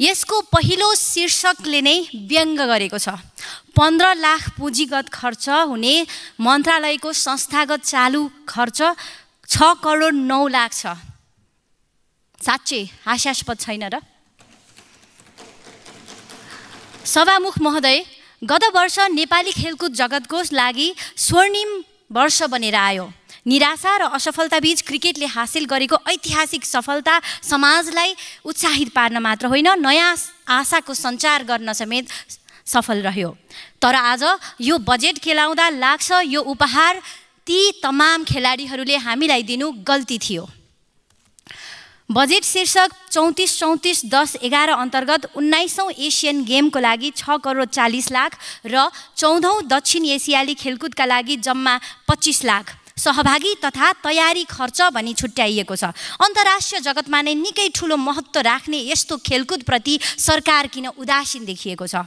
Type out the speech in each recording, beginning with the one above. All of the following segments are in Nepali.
यसको पहिलो शीर्षकले नै व्यङ्ग गरेको छ पन्ध्र लाख पुँजीगत खर्च हुने मन्त्रालयको संस्थागत चालु खर्च छ करोड नौ लाख छ साँच्चै हास्यास्पद छैन र सभामुख महोदय गत वर्ष नेपाली खेलकुद जगतको लागि स्वर्णिम वर्ष बनेर आयो निराशा र असफलताबीच क्रिकेटले हासिल गरेको ऐतिहासिक सफलता समाजलाई उत्साहित पार्न मात्र होइन नयाँ आशाको सञ्चार गर्न समेत सफल रह्यो तर आज यो बजेट खेलाउँदा लाग्छ यो उपहार ती तमाम खेलाडीहरूले हामीलाई दिनु गल्ती थियो बजेट शीर्षक चौतिस चौतिस दस एघार अन्तर्गत उन्नाइसौँ एसियन गेमको लागि छ करोड चालिस लाख र चौधौँ दक्षिण एसियाली खेलकुदका लागि जम्मा पच्चिस लाख सहभागी तथा तयारी खर्च भनी छुट्याइएको छ अन्तर्राष्ट्रिय जगतमा नै निकै ठुलो महत्त्व राख्ने यस्तो खेलकुदप्रति सरकार किन उदासीन देखिएको छ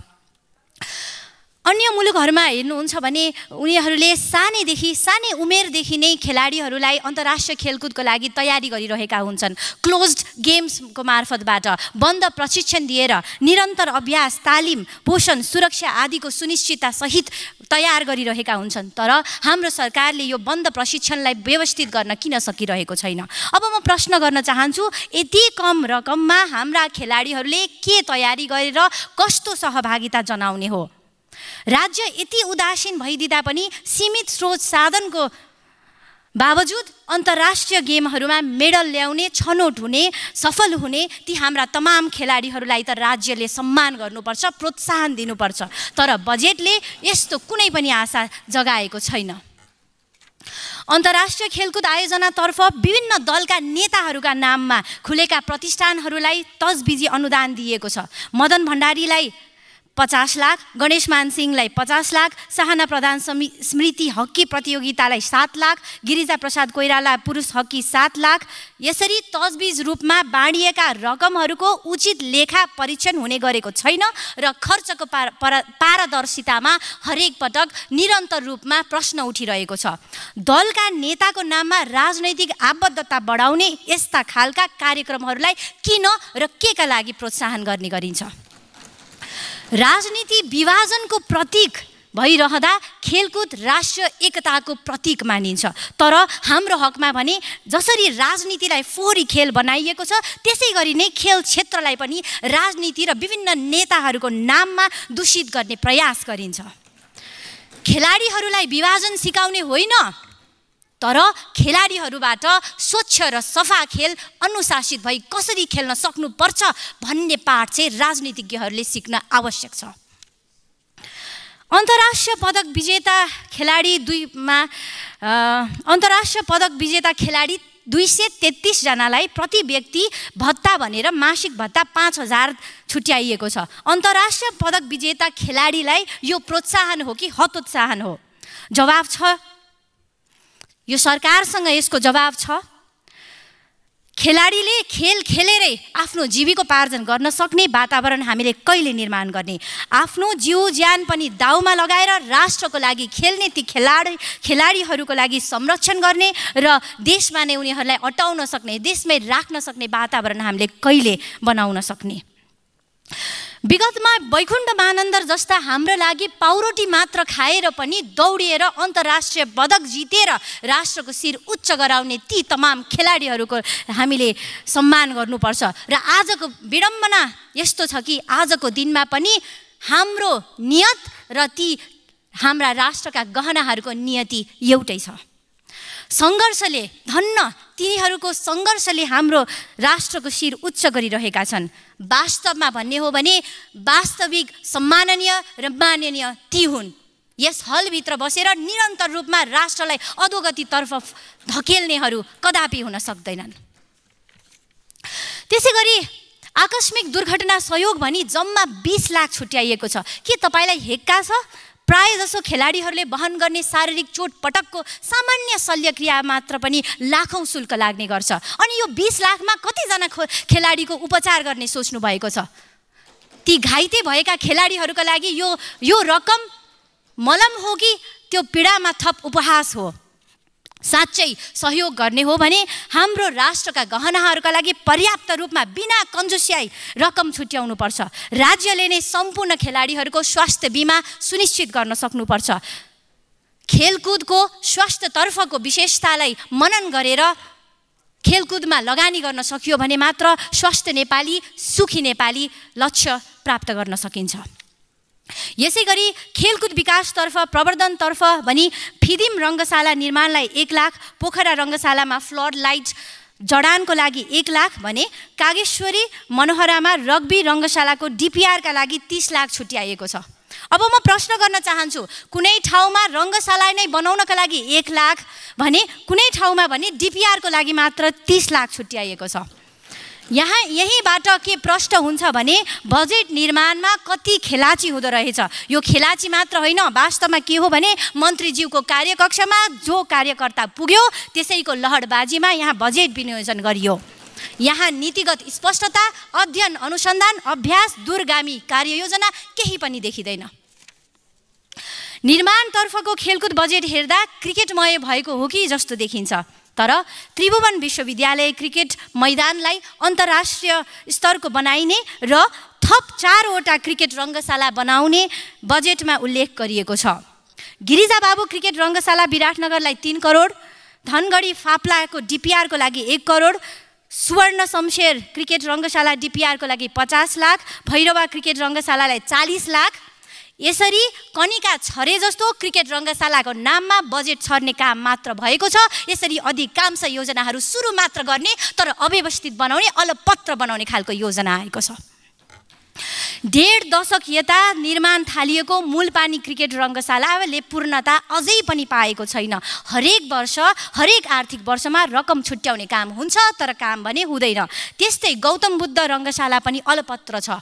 अन्य मुलुकहरूमा हेर्नुहुन्छ भने उनीहरूले सानैदेखि सानै उमेरदेखि नै खेलाडीहरूलाई अन्तर्राष्ट्रिय खेलकुदको लागि तयारी गरिरहेका हुन्छन् क्लोज गेम्सको मार्फतबाट बन्द प्रशिक्षण दिएर निरन्तर अभ्यास तालिम पोषण सुरक्षा आदिको सुनिश्चिततासहित तयार गरिरहेका हुन्छन् तर हाम्रो सरकारले यो बन्द प्रशिक्षणलाई व्यवस्थित गर्न किन सकिरहेको छैन अब म प्रश्न गर्न चाहन्छु यति कम रकममा हाम्रा खेलाडीहरूले के तयारी गरेर कस्तो सहभागिता जनाउने हो राज्य यति उदासीन भइदिँदा पनि सीमित स्रोत साधनको बावजुद अन्तर्राष्ट्रिय गेमहरूमा मेडल ल्याउने छनौट हुने सफल हुने ती हाम्रा तमाम खेलाडीहरूलाई त राज्यले सम्मान गर्नुपर्छ प्रोत्साहन दिनुपर्छ तर बजेटले यस्तो कुनै पनि आशा जगाएको छैन अन्तर्राष्ट्रिय खेलकुद आयोजनातर्फ विभिन्न दलका नेताहरूका नाममा खुलेका प्रतिष्ठानहरूलाई तजबिजी अनुदान दिएको छ मदन भण्डारीलाई पचास लाख गणेश मानसिंहलाई पचास लाख साहना प्रधान स्मृति हक्की प्रतियोगितालाई सात लाख गिरिजा प्रसाद कोइराला पुरुष हक्की सात लाख यसरी तजबिज रूपमा बाँडिएका रकमहरूको उचित लेखा परीक्षण हुने गरेको छैन र खर्चको पार पारदर्शितामा हरेक पटक निरन्तर रूपमा प्रश्न उठिरहेको छ दलका नेताको नाममा राजनैतिक आबद्धता बढाउने यस्ता खालका कार्यक्रमहरूलाई किन र केका लागि प्रोत्साहन गर्ने गरिन्छ राजनीति विभाजनको प्रतीक भइरहँदा खेलकुद राष्ट्रिय एकताको प्रतीक मानिन्छ तर हाम्रो हकमा भने जसरी राजनीतिलाई फोहोरी खेल बनाइएको छ त्यसै गरी नै खेल क्षेत्रलाई पनि राजनीति र विभिन्न नेताहरूको नाममा दूषित गर्ने प्रयास गरिन्छ खेलाडीहरूलाई विभाजन सिकाउने होइन तर खेलाडीहरूबाट स्वच्छ र सफा खेल अनुशासित भई कसरी खेल्न सक्नुपर्छ भन्ने पाठ चाहिँ राजनीतिज्ञहरूले सिक्न आवश्यक छ अन्तर्राष्ट्रिय पदक विजेता खेलाडी दुईमा अन्तर्राष्ट्रिय पदक विजेता खेलाडी दुई सय तेत्तिसजनालाई प्रति व्यक्ति भत्ता भनेर मासिक भत्ता पाँच हजार छुट्याइएको छ अन्तर्राष्ट्रिय पदक विजेता खेलाडीलाई यो प्रोत्साहन हो कि हतोत्साहन हो जवाब छ यो सरकारसँग यसको जवाब छ खेलाडीले खेल खेलेरै आफ्नो जीविकोपार्जन गर्न सक्ने वातावरण हामीले कहिले निर्माण गर्ने आफ्नो जिउ ज्यान पनि दाउमा लगाएर राष्ट्रको लागि खेल्ने ती खेलाडी खेलाडीहरूको लागि संरक्षण गर्ने र देशमा नै उनीहरूलाई अटाउन सक्ने देशमै राख्न सक्ने वातावरण हामीले कहिले बनाउन सक्ने विगतमा वैकुण्ठ मानन्दर जस्ता हाम्रो लागि पाउरोटी मात्र खाएर पनि दौडिएर अन्तर्राष्ट्रिय पदक जितेर राष्ट्रको शिर उच्च गराउने ती तमाम खेलाडीहरूको हामीले सम्मान गर्नुपर्छ र आजको विडम्बना यस्तो छ कि आजको दिनमा पनि हाम्रो नियत र ती हाम्रा राष्ट्रका गहनाहरूको नियति एउटै छ सङ्घर्षले धन्न तिनीहरूको सङ्घर्षले हाम्रो राष्ट्रको शिर उच्च गरिरहेका छन् वास्तवमा भन्ने हो भने वास्तविक सम्माननीय र माननीय ती हुन् यस हलभित्र बसेर निरन्तर रूपमा राष्ट्रलाई अधोगतितर्फ धकेल्नेहरू कदापि हुन सक्दैनन् त्यसै गरी आकस्मिक दुर्घटना सहयोग भनी जम्मा बिस लाख छुट्याइएको छ के तपाईँलाई हेक्का छ प्राय जसो खेलाडीहरूले वहन गर्ने शारीरिक चोट पटकको सामान्य शल्यक्रिया मात्र पनि लाखौँ शुल्क लाग्ने गर्छ अनि यो बिस लाखमा कतिजना खो खेलाडीको उपचार गर्ने सोच्नु भएको छ ती घाइते भएका खेलाडीहरूका लागि यो यो रकम मलम हो कि त्यो पीडामा थप उपहास हो साँच्चै सहयोग गर्ने हो भने हाम्रो राष्ट्रका गहनाहरूका लागि पर्याप्त रूपमा बिना कन्जुस्याई रकम छुट्याउनुपर्छ राज्यले नै सम्पूर्ण खेलाडीहरूको स्वास्थ्य बिमा सुनिश्चित गर्न सक्नुपर्छ खेलकुदको स्वास्थ्यतर्फको विशेषतालाई मनन गरेर खेलकुदमा लगानी गर्न सकियो भने मात्र स्वस्थ नेपाली सुखी नेपाली लक्ष्य प्राप्त गर्न सकिन्छ यसै गरी खेलकुद विकासतर्फ प्रवर्धनतर्फ भनी फिदिम रङ्गशाला निर्माणलाई एक लाख पोखरा रङ्गशालामा फ्लड लाइट जडानको लागि एक लाख भने कागेश्वरी मनोहरामा रग्बी रङ्गशालाको डिपिआरका लागि तिस लाख छुट्याइएको छ अब म प्रश्न गर्न चाहन्छु कुनै ठाउँमा रङ्गशाला नै बनाउनका लागि एक लाख भने कुनै ठाउँमा भने डिपिआरको लागि मात्र तिस लाख छुट्याइएको छ यहाँ यहीँबाट के प्रष्ट हुन्छ भने बजेट निर्माणमा कति खेलाची हुँदो रहेछ यो खेलाची मात्र होइन वास्तवमा के हो भने मन्त्रीज्यूको कार्यकक्षमा जो कार्यकर्ता पुग्यो त्यसैको लहरबाजीमा यहाँ बजेट विनियोजन गरियो यहाँ नीतिगत स्पष्टता अध्ययन अनुसन्धान अभ्यास दूरगामी कार्ययोजना केही पनि देखिँदैन निर्माणतर्फको खेलकुद बजेट हेर्दा क्रिकेटमय भएको हो कि जस्तो देखिन्छ तर त्रिभुवन विश्वविद्यालय क्रिकेट मैदानलाई अन्तर्राष्ट्रिय स्तरको बनाइने र थप चारवटा क्रिकेट रङ्गशाला बनाउने बजेटमा उल्लेख गरिएको छ गिरिजा बाबु क्रिकेट रङ्गशाला विराटनगरलाई तिन करोड धनगढी फाप्लाको डिपिआरको लागि एक करोड सुवर्ण शमशेर क्रिकेट रङ्गशाला डिपिआरको लागि पचास लाख भैरवा क्रिकेट रङ्गशालालाई चालिस लाख यसरी कनिका छरे जस्तो क्रिकेट रङ्गशालाको नाममा बजेट छर्ने काम मात्र भएको छ यसरी अधिकांश योजनाहरू सुरु मात्र गर्ने तर अव्यवस्थित बनाउने अलपत्र बनाउने खालको योजना आएको छ डेढ दशक यता निर्माण थालिएको मूलपानी क्रिकेट रङ्गशालाले पूर्णता अझै पनि पाएको छैन हरेक वर्ष हरेक आर्थिक वर्षमा रकम छुट्याउने काम हुन्छ तर काम भने हुँदैन त्यस्तै गौतम बुद्ध रङ्गशाला पनि अलपत्र छ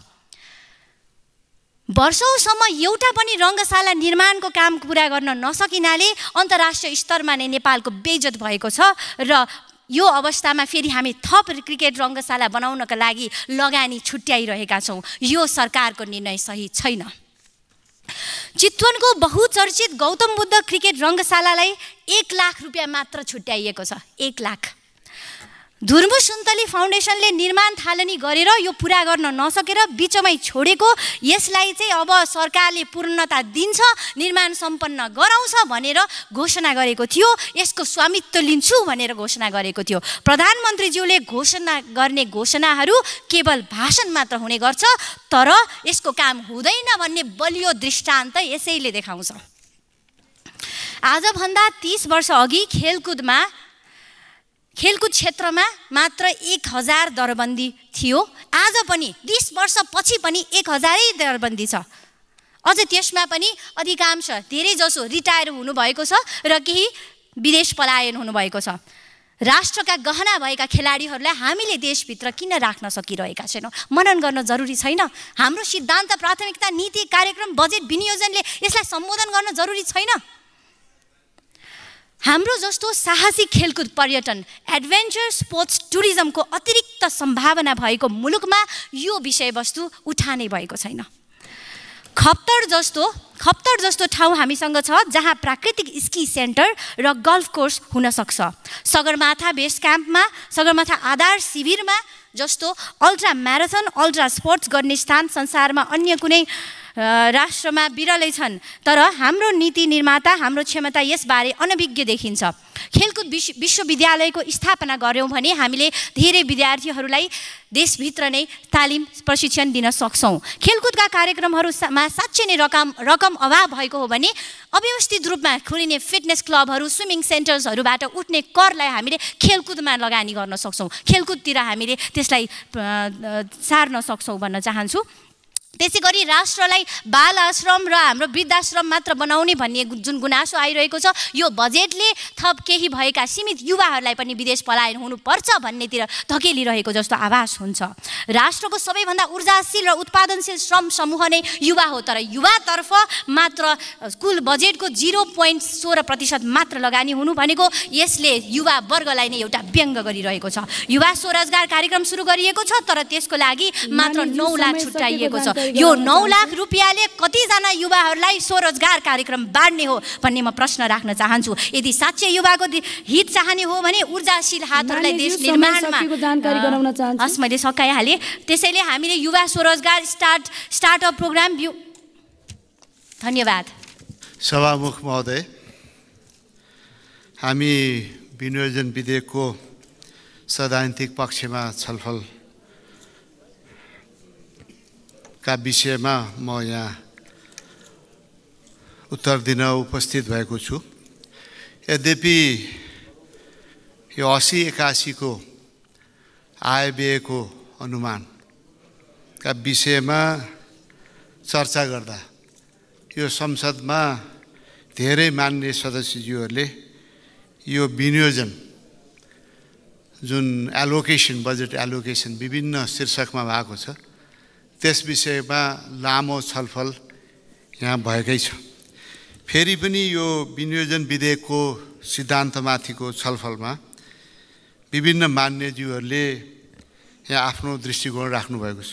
वर्षौँसम्म एउटा पनि रङ्गशाला निर्माणको काम पुरा गर्न नसकिनाले अन्तर्राष्ट्रिय स्तरमा नै नेपालको बेजत भएको छ र यो अवस्थामा फेरि हामी थप क्रिकेट रङ्गशाला बनाउनका लागि लगानी छुट्याइरहेका छौँ यो सरकारको निर्णय सही छैन चितवनको बहुचर्चित गौतम बुद्ध क्रिकेट रङ्गशालालाई एक लाख रुपियाँ मात्र छुट्याइएको छ एक लाख धुर्मु सुन्तली फाउन्डेसनले निर्माण थालनी गरेर यो पुरा गर्न नसकेर बिचमै छोडेको यसलाई चाहिँ अब सरकारले पूर्णता दिन्छ निर्माण सम्पन्न गराउँछ भनेर घोषणा गरेको थियो यसको स्वामित्व लिन्छु भनेर घोषणा गरेको थियो प्रधानमन्त्रीज्यूले घोषणा गर्ने घोषणाहरू केवल भाषण मात्र हुने गर्छ तर यसको काम हुँदैन भन्ने बलियो दृष्टान्त यसैले देखाउँछ आजभन्दा तिस वर्ष अघि खेलकुदमा खेलकुद क्षेत्रमा मात्र एक हजार दरबन्दी थियो आज पनि बिस वर्षपछि पनि एक हजारै दरबन्दी छ अझ त्यसमा पनि अधिकांश धेरै जसो रिटायर हुनुभएको छ र केही विदेश पलायन हुनुभएको छ राष्ट्रका गहना भएका खेलाडीहरूलाई हामीले देशभित्र किन राख्न सकिरहेका छैनौँ मनन गर्न जरुरी छैन हाम्रो सिद्धान्त प्राथमिकता नीति कार्यक्रम बजेट विनियोजनले यसलाई सम्बोधन गर्न जरुरी छैन हाम्रो जस्तो साहसी खेलकुद पर्यटन एडभेन्चर स्पोर्ट्स टुरिज्मको अतिरिक्त सम्भावना भएको मुलुकमा यो विषयवस्तु उठानै भएको छैन खप्तर जस्तो खप्तर जस्तो ठाउँ हामीसँग छ जहाँ प्राकृतिक स्की सेन्टर र गल्फ कोर्स हुनसक्छ सगरमाथा बेस क्याम्पमा सगरमाथा आधार शिविरमा जस्तो अल्ट्रा म्याराथन अल्ट्रा स्पोर्ट्स गर्ने स्थान संसारमा अन्य कुनै राष्ट्रमा बिरलै छन् तर हाम्रो नीति निर्माता हाम्रो क्षमता यसबारे अनभिज्ञ देखिन्छ खेलकुद विश्व विश्वविद्यालयको स्थापना गऱ्यौँ भने हामीले धेरै विद्यार्थीहरूलाई देशभित्र नै तालिम प्रशिक्षण दिन सक्छौँ खेलकुदका कार्यक्रमहरूमा साँच्चै नै रकम रकम अभाव भएको हो भने अव्यवस्थित रूपमा खोलिने फिटनेस क्लबहरू स्विमिङ सेन्टर्सहरूबाट उठ्ने करलाई हामीले खेलकुदमा लगानी गर्न सक्छौँ खेलकुदतिर हामीले त्यसलाई सार्न सक्छौँ भन्न चाहन्छु त्यसै गरी राष्ट्रलाई बाल आश्रम र हाम्रो वृद्धाश्रम मात्र बनाउने भन्ने जुन गुनासो आइरहेको छ यो बजेटले थप केही भएका सीमित युवाहरूलाई पनि विदेश पलायन हुनुपर्छ भन्नेतिर धकेलिरहेको जस्तो आभास हुन्छ राष्ट्रको सबैभन्दा ऊर्जाशील र उत्पादनशील श्रम समूह नै युवा हो तर युवातर्फ मात्र कुल बजेटको जिरो पोइन्ट सोह्र प्रतिशत मात्र लगानी हुनु भनेको यसले युवा वर्गलाई नै एउटा व्यङ्ग गरिरहेको छ युवा स्वरोजगार कार्यक्रम सुरु गरिएको छ तर त्यसको लागि मात्र नौ लाख छुट्याइएको छ यो नौ लाख रुपियाँले कतिजना युवाहरूलाई स्वरोजगार कार्यक्रम बाँड्ने हो भन्ने म प्रश्न राख्न चाहन्छु यदि साँच्चै युवाको हित चाहने हो भने ऊर्जाशील हातहरूलाई देश निर्माणमा जानकारी गराउन चाहन्छु हस् मैले सकाइहालेँ त्यसैले हामीले युवा स्वरोजगार स्टार्ट स्टार्टअप प्रोग्राम धन्यवाद सभामुख महोदय हामी विनियोजन विधेयकको सैद्धान्तिक पक्षमा छलफल का विषयमा म यहाँ उत्तर दिन उपस्थित भएको छु यद्यपि यो असी एकासीको आयव्ययको अनुमानका विषयमा चर्चा गर्दा यो संसदमा धेरै मान्य सदस्यज्यूहरूले यो विनियोजन जुन एलोकेसन बजेट एलोकेसन विभिन्न शीर्षकमा भएको छ त्यस विषयमा लामो छलफल यहाँ भएकै छ फेरि पनि यो विनियोजन विधेयकको सिद्धान्तमाथिको छलफलमा विभिन्न मान्यज्यूहरूले यहाँ आफ्नो दृष्टिकोण राख्नुभएको छ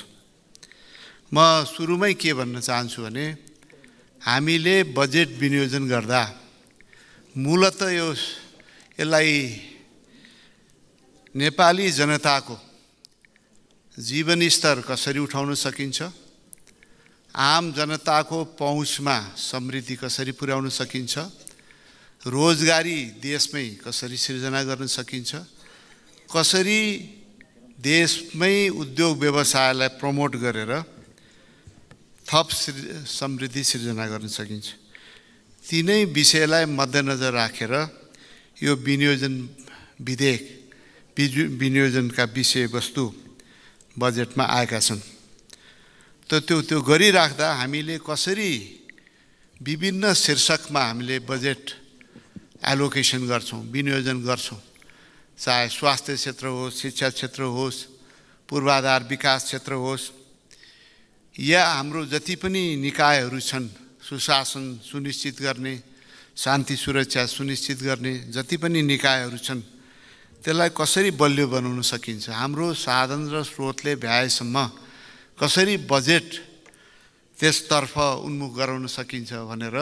म सुरुमै के भन्न चाहन्छु भने हामीले बजेट विनियोजन गर्दा मूलत यो यसलाई नेपाली जनताको जीवनस्तर कसरी उठाउन सकिन्छ आम जनताको पहुँचमा समृद्धि कसरी पुर्याउन सकिन्छ रोजगारी देशमै कसरी सिर्जना गर्न सकिन्छ कसरी देशमै उद्योग व्यवसायलाई प्रमोट गरेर थप सृ समृद्धि सिर्जना गर्न सकिन्छ तिनै विषयलाई मध्यनजर राखेर यो विनियोजन विधेयक विनियोजनका विषयवस्तु बजेटमा आएका छन् त त्यो त्यो गरिराख्दा हामीले कसरी विभिन्न शीर्षकमा हामीले बजेट एलोकेसन गर्छौँ विनियोजन गर्छौँ चाहे स्वास्थ्य क्षेत्र होस् शिक्षा क्षेत्र होस् पूर्वाधार विकास क्षेत्र होस् या हाम्रो जति पनि निकायहरू छन् सुशासन सुनिश्चित गर्ने शान्ति सुरक्षा सुनिश्चित गर्ने जति पनि निकायहरू छन् त्यसलाई कसरी बलियो बनाउन सकिन्छ हाम्रो साधन र स्रोतले भ्याएसम्म कसरी बजेट त्यसतर्फ उन्मुख गराउन सकिन्छ भनेर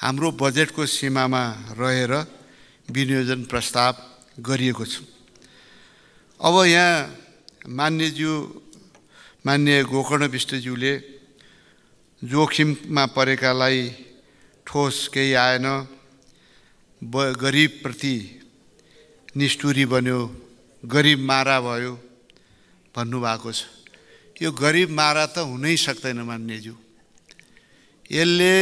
हाम्रो बजेटको सीमामा रहेर विनियोजन प्रस्ताव गरिएको छ अब यहाँ मान्यज्यू मान्य गोकर्ण विष्टज्यूले जोखिममा परेकालाई ठोस केही आएन ब गरिबप्रति निष्ठुरी बन्यो गरिब मारा भयो भन्नुभएको छ यो गरिब मारा त हुनै सक्दैन मान्यज्यू यसले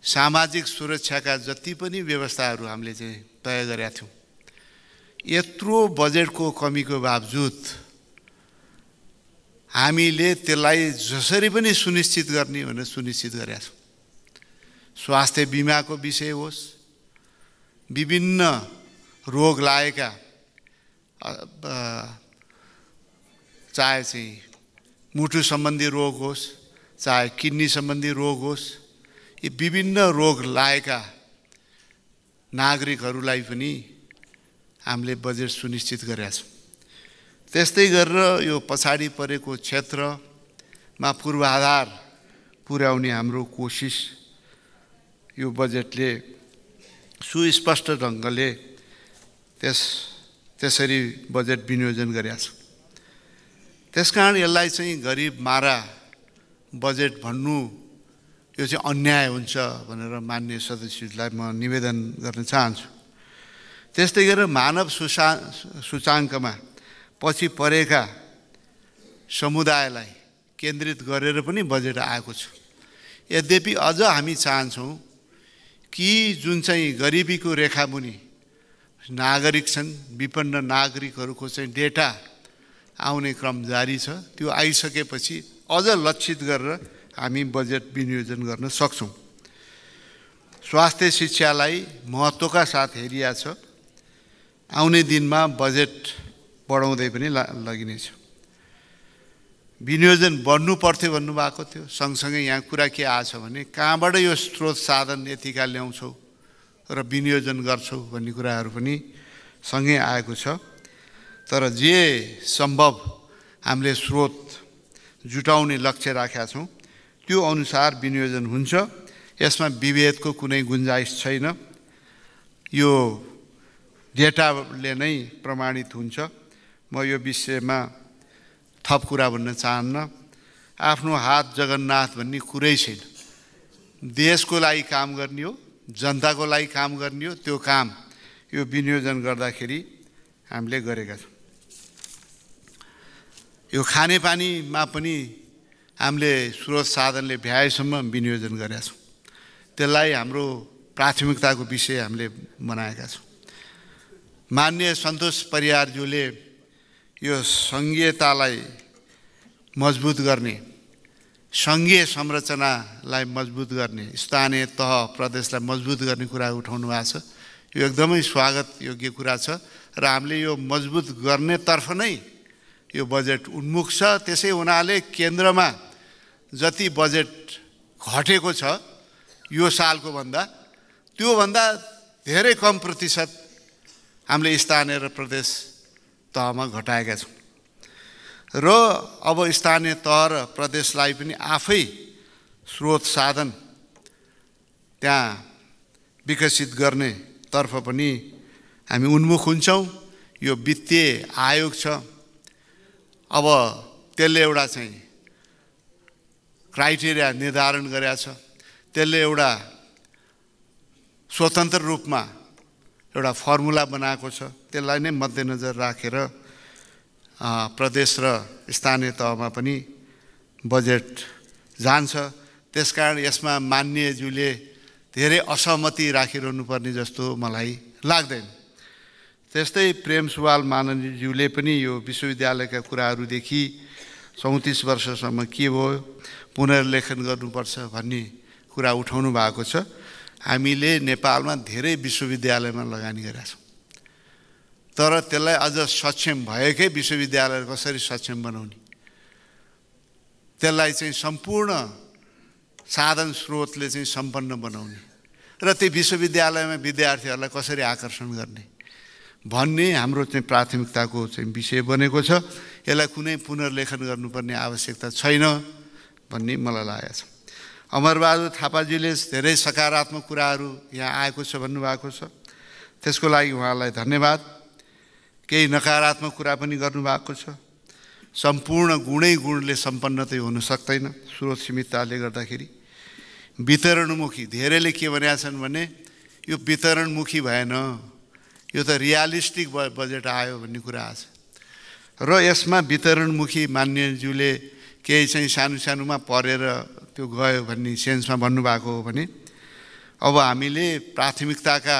सामाजिक सुरक्षाका जति पनि व्यवस्थाहरू हामीले चाहिँ तय गरेका थियौँ यत्रो बजेटको कमीको बावजुद हामीले त्यसलाई जसरी पनि सुनिश्चित गर्ने भनेर सुनिश्चित गरेका छौँ स्वास्थ्य बिमाको विषय होस् विभिन्न रोग लागेका चाहे चाहिँ मुटु सम्बन्धी रोग होस् चाहे किडनी सम्बन्धी रोग होस् यी विभिन्न रोग लागेका नागरिकहरूलाई पनि हामीले बजेट सुनिश्चित गरेका छौँ त्यस्तै गरेर यो पछाडि परेको क्षेत्रमा पूर्वाधार पुर्याउने हाम्रो कोसिस यो बजेटले सुस्पष्ट ढङ्गले त्यस त्यसरी बजेट विनियोजन गरेका छौँ त्यस कारण यसलाई चाहिँ गरिब मारा बजेट भन्नु यो चाहिँ अन्याय हुन्छ भनेर मान्य सदस्यलाई म निवेदन गर्न चाहन्छु त्यस्तै गरेर मानव सुसा सूचाङ्कमा पछि परेका समुदायलाई केन्द्रित गरेर पनि बजेट आएको छ यद्यपि अझ हामी चाहन्छौँ कि जुन चाहिँ गरिबीको रेखामुनि नागरिक छन् विपन्न नागरिकहरूको चाहिँ डेटा आउने क्रम जारी छ त्यो आइसकेपछि अझ लक्षित गरेर हामी बजेट विनियोजन गर्न सक्छौँ स्वास्थ्य शिक्षालाई महत्त्वका साथ हेरिया छ आउने दिनमा बजेट बढाउँदै पनि लगिनेछ विनियोजन बढ्नु पर्थ्यो भन्नुभएको थियो सँगसँगै यहाँ कुरा के आएछ भने कहाँबाट यो स्रोत साधन यतिका ल्याउँछौँ र विनियोजन गर्छौँ भन्ने कुराहरू पनि सँगै आएको छ तर जे सम्भव हामीले स्रोत जुटाउने लक्ष्य राखेका छौँ त्यो अनुसार विनियोजन हुन्छ यसमा विभेदको कुनै गुन्जाइस छैन यो डेटाले नै प्रमाणित हुन्छ म यो विषयमा थप कुरा भन्न चाहन्न आफ्नो हात जगन्नाथ भन्ने कुरै छैन देशको लागि काम गर्ने हो जनताको लागि काम गर्ने हो त्यो काम यो विनियोजन गर्दाखेरि हामीले गरेका छौँ यो खानेपानीमा पनि हामीले स्रोत साधनले भ्याएसम्म विनियोजन गरेका छौँ त्यसलाई हाम्रो प्राथमिकताको विषय हामीले बनाएका छौँ मान्य सन्तोष परियारज्यूले यो सङ्घीयतालाई मजबुत गर्ने सङ्घीय संरचनालाई मजबुत गर्ने स्थानीय तह प्रदेशलाई मजबुत गर्ने कुरा उठाउनु भएको छ यो एकदमै स्वागत योग्य कुरा छ र हामीले यो मजबुत गर्नेतर्फ नै यो बजेट उन्मुख छ त्यसै हुनाले केन्द्रमा जति बजेट घटेको छ यो सालको भन्दा त्योभन्दा धेरै कम प्रतिशत हामीले स्थानीय र प्रदेश तहमा घटाएका छौँ र अब स्थानीय तह र प्रदेशलाई पनि आफै स्रोत साधन त्यहाँ विकसित गर्नेतर्फ पनि हामी उन्मुख हुन्छौँ यो वित्तीय आयोग छ अब त्यसले एउटा चाहिँ क्राइटेरिया निर्धारण गरेका छ त्यसले एउटा स्वतन्त्र रूपमा एउटा फर्मुला बनाएको छ त्यसलाई नै मध्यनजर राखेर प्रदेश र स्थानीय तहमा पनि बजेट जान्छ त्यसकारण यसमा मान्यज्यूले धेरै असहमति राखिरहनुपर्ने जस्तो मलाई लाग्दैन त्यस्तै प्रेम सुवाल माननीयज्यूले पनि यो विश्वविद्यालयका कुराहरूदेखि चौतिस वर्षसम्म के भयो पुनर्लेखन गर्नुपर्छ भन्ने कुरा उठाउनु भएको छ हामीले नेपालमा धेरै विश्वविद्यालयमा लगानी गरेका छौँ तर त्यसलाई अझ सक्षम भएकै विश्वविद्यालय कसरी सक्षम बनाउने त्यसलाई चाहिँ सम्पूर्ण साधन स्रोतले चाहिँ सम्पन्न बनाउने र त्यो विश्वविद्यालयमा विद्यार्थीहरूलाई कसरी आकर्षण गर्ने भन्ने हाम्रो चाहिँ प्राथमिकताको चाहिँ विषय बनेको छ यसलाई कुनै पुनर्लेखन गर्नुपर्ने आवश्यकता छैन भन्ने मलाई लागेको छ अमरबहादुर थापाजीले धेरै सकारात्मक कुराहरू यहाँ आएको छ भन्नुभएको छ त्यसको लागि उहाँलाई धन्यवाद केही नकारात्मक कुरा पनि गर्नुभएको छ सम्पूर्ण गुणै गुणले सम्पन्न त हुन सक्दैन स्रोत सीमितताले गर्दाखेरि वितरणमुखी धेरैले के भनेका छन् भने यो वितरणमुखी भएन यो त रियालिस्टिक बजेट आयो भन्ने कुरा आएको छ र यसमा वितरणमुखी मान्यज्यूले केही चाहिँ सानो सानोमा परेर त्यो गयो भन्ने सेन्समा भन्नुभएको हो भने अब हामीले प्राथमिकताका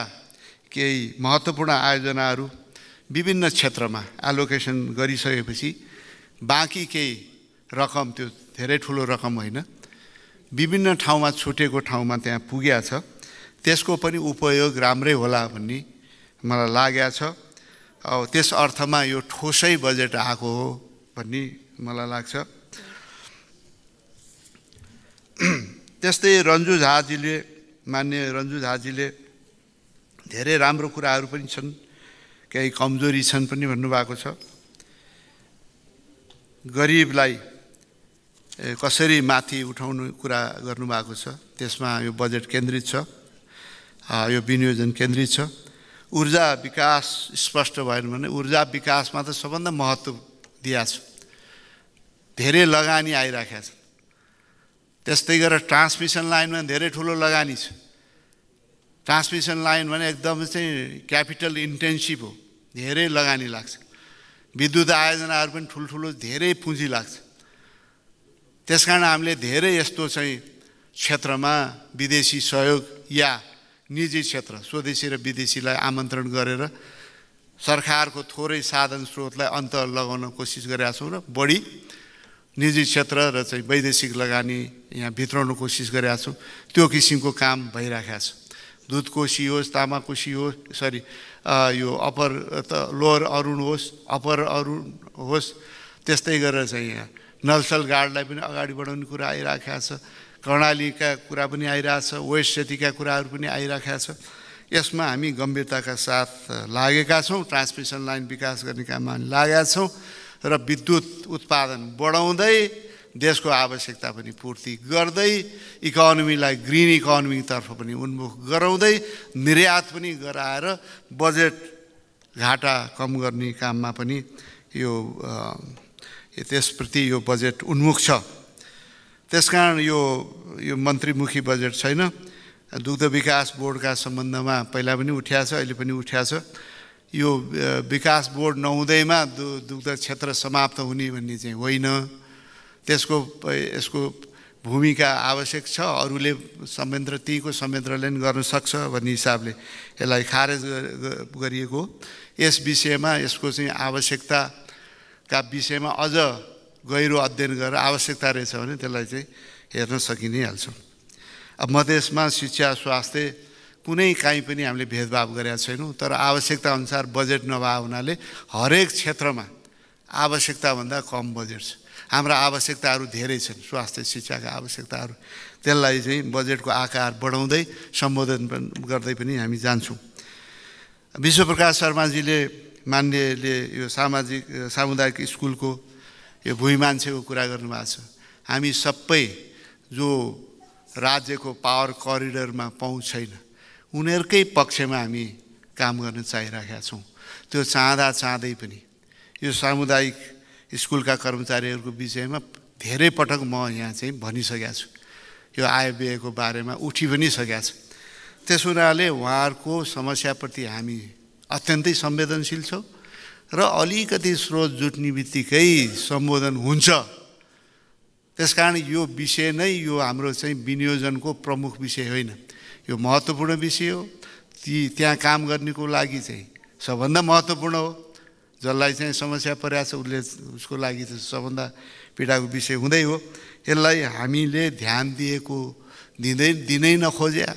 केही महत्त्वपूर्ण आयोजनाहरू विभिन्न क्षेत्रमा एलोकेसन गरिसकेपछि बाँकी केही रकम त्यो धेरै ठुलो रकम होइन विभिन्न ठाउँमा छुटेको ठाउँमा त्यहाँ पुगेको छ त्यसको पनि उपयोग राम्रै होला भन्ने मलाई लागेको छ अब त्यस अर्थमा यो ठोसै बजेट आएको हो भन्ने मलाई लाग्छ त्यस्तै रन्जु झाजीले मान्य रन्जु झाजीले धेरै राम्रो कुराहरू पनि छन् केही कमजोरी छन् पनि भन्नुभएको छ गरिबलाई कसरी माथि उठाउनु कुरा गर्नुभएको छ त्यसमा यो बजेट केन्द्रित छ यो विनियोजन केन्द्रित छ ऊर्जा विकास स्पष्ट भएन भने ऊर्जा विकासमा त सबभन्दा महत्त्व दिएको छ धेरै लगानी आइराखेका छन् त्यस्तै गरेर ट्रान्समिसन लाइनमा धेरै ठुलो लगानी छ ट्रान्समिसन लाइन भने एकदम चाहिँ क्यापिटल इन्टेन्सिभ हो धेरै लगानी लाग्छ विद्युत आयोजनाहरू पनि ठुल्ठुलो धेरै पुँजी लाग्छ त्यस कारण हामीले धेरै यस्तो चाहिँ क्षेत्रमा विदेशी सहयोग या निजी क्षेत्र स्वदेशी र विदेशीलाई आमन्त्रण गरेर सरकारको थोरै साधन स्रोतलाई अन्त लगाउन कोसिस गरेका छौँ र बढी निजी क्षेत्र र चाहिँ वैदेशिक लगानी यहाँ भित्राउन कोसिस गरेका छौँ त्यो किसिमको काम भइराखेका छ दुधकोसी होस् तामाकोसी होस् सरी यो अप्पर त लोवर अरुण होस् अप्पर अरुण होस् त्यस्तै गरेर चाहिँ यहाँ नल्सल गाडलाई पनि अगाडि बढाउने कुरा आइराखेको छ कर्णालीका कुरा पनि आइरहेछ वेस्ट सेतीका कुराहरू पनि आइराखेको छ यसमा हामी गम्भीरताका साथ लागेका छौँ ट्रान्समिसन लाइन विकास गर्ने काममा लागेका छौँ र विद्युत उत्पादन बढाउँदै देशको आवश्यकता पनि पूर्ति गर्दै इकोनोमीलाई ग्रिन इकोनोमीतर्फ पनि उन्मुख गराउँदै निर्यात पनि गराएर बजेट घाटा कम गर्ने काममा पनि यो त्यसप्रति यो बजेट उन्मुख छ त्यस कारण यो यो मन्त्रीमुखी बजेट छैन दुग्ध विकास बोर्डका सम्बन्धमा पहिला पनि उठ्या छ अहिले पनि उठ्या छ यो विकास बोर्ड नहुँदैमा दु दुग्ध क्षेत्र समाप्त हुने भन्ने चाहिँ होइन त्यसको यसको भूमिका आवश्यक छ अरूले संयन्त्र त्यहीँको संयन्त्रले पनि गर्न सक्छ भन्ने हिसाबले यसलाई खारेज गरिएको यस विषयमा यसको चाहिँ आवश्यकताका विषयमा अझ गहिरो अध्ययन गरेर आवश्यकता रहेछ भने त्यसलाई चाहिँ हेर्न सकि नै हाल्छौँ अब मधेसमा शिक्षा स्वास्थ्य कुनै काहीँ पनि हामीले भेदभाव गरेका छैनौँ तर आवश्यकताअनुसार बजेट नभएको हुनाले हरेक क्षेत्रमा आवश्यकताभन्दा कम बजेट छ हाम्रा आवश्यकताहरू धेरै छन् स्वास्थ्य शिक्षाका आवश्यकताहरू त्यसलाई चाहिँ बजेटको आकार बढाउँदै सम्बोधन गर्दै पनि हामी जान्छौँ विश्वप्रकाश शर्माजीले मान्यले यो सामाजिक सामुदायिक स्कुलको यो भुइँ मान्छेको कुरा गर्नुभएको छ हामी सबै जो राज्यको पावर करिडरमा पाउँ छैन उनीहरूकै पक्षमा हामी काम गर्न चाहिरहेका छौँ त्यो चाहँदा चाहँदै पनि यो सामुदायिक स्कुलका कर्मचारीहरूको विषयमा धेरै पटक म यहाँ चाहिँ भनिसकेको छु यो आयव्ययको बारेमा उठि पनि सकेका छु त्यस हुनाले उहाँहरूको समस्याप्रति हामी अत्यन्तै संवेदनशील छौँ र अलिकति स्रोत जुट्ने बित्तिकै सम्बोधन हुन्छ त्यस कारण यो विषय नै यो हाम्रो चाहिँ विनियोजनको प्रमुख विषय होइन यो महत्त्वपूर्ण विषय हो ती त्यहाँ काम गर्नेको लागि चाहिँ सबभन्दा महत्त्वपूर्ण हो जसलाई चाहिँ समस्या परिरहेको छ उसले उसको लागि चाहिँ सबभन्दा पीडाको विषय हुँदै हो यसलाई हामीले ध्यान दिएको दिँदै दिनै नखोज्या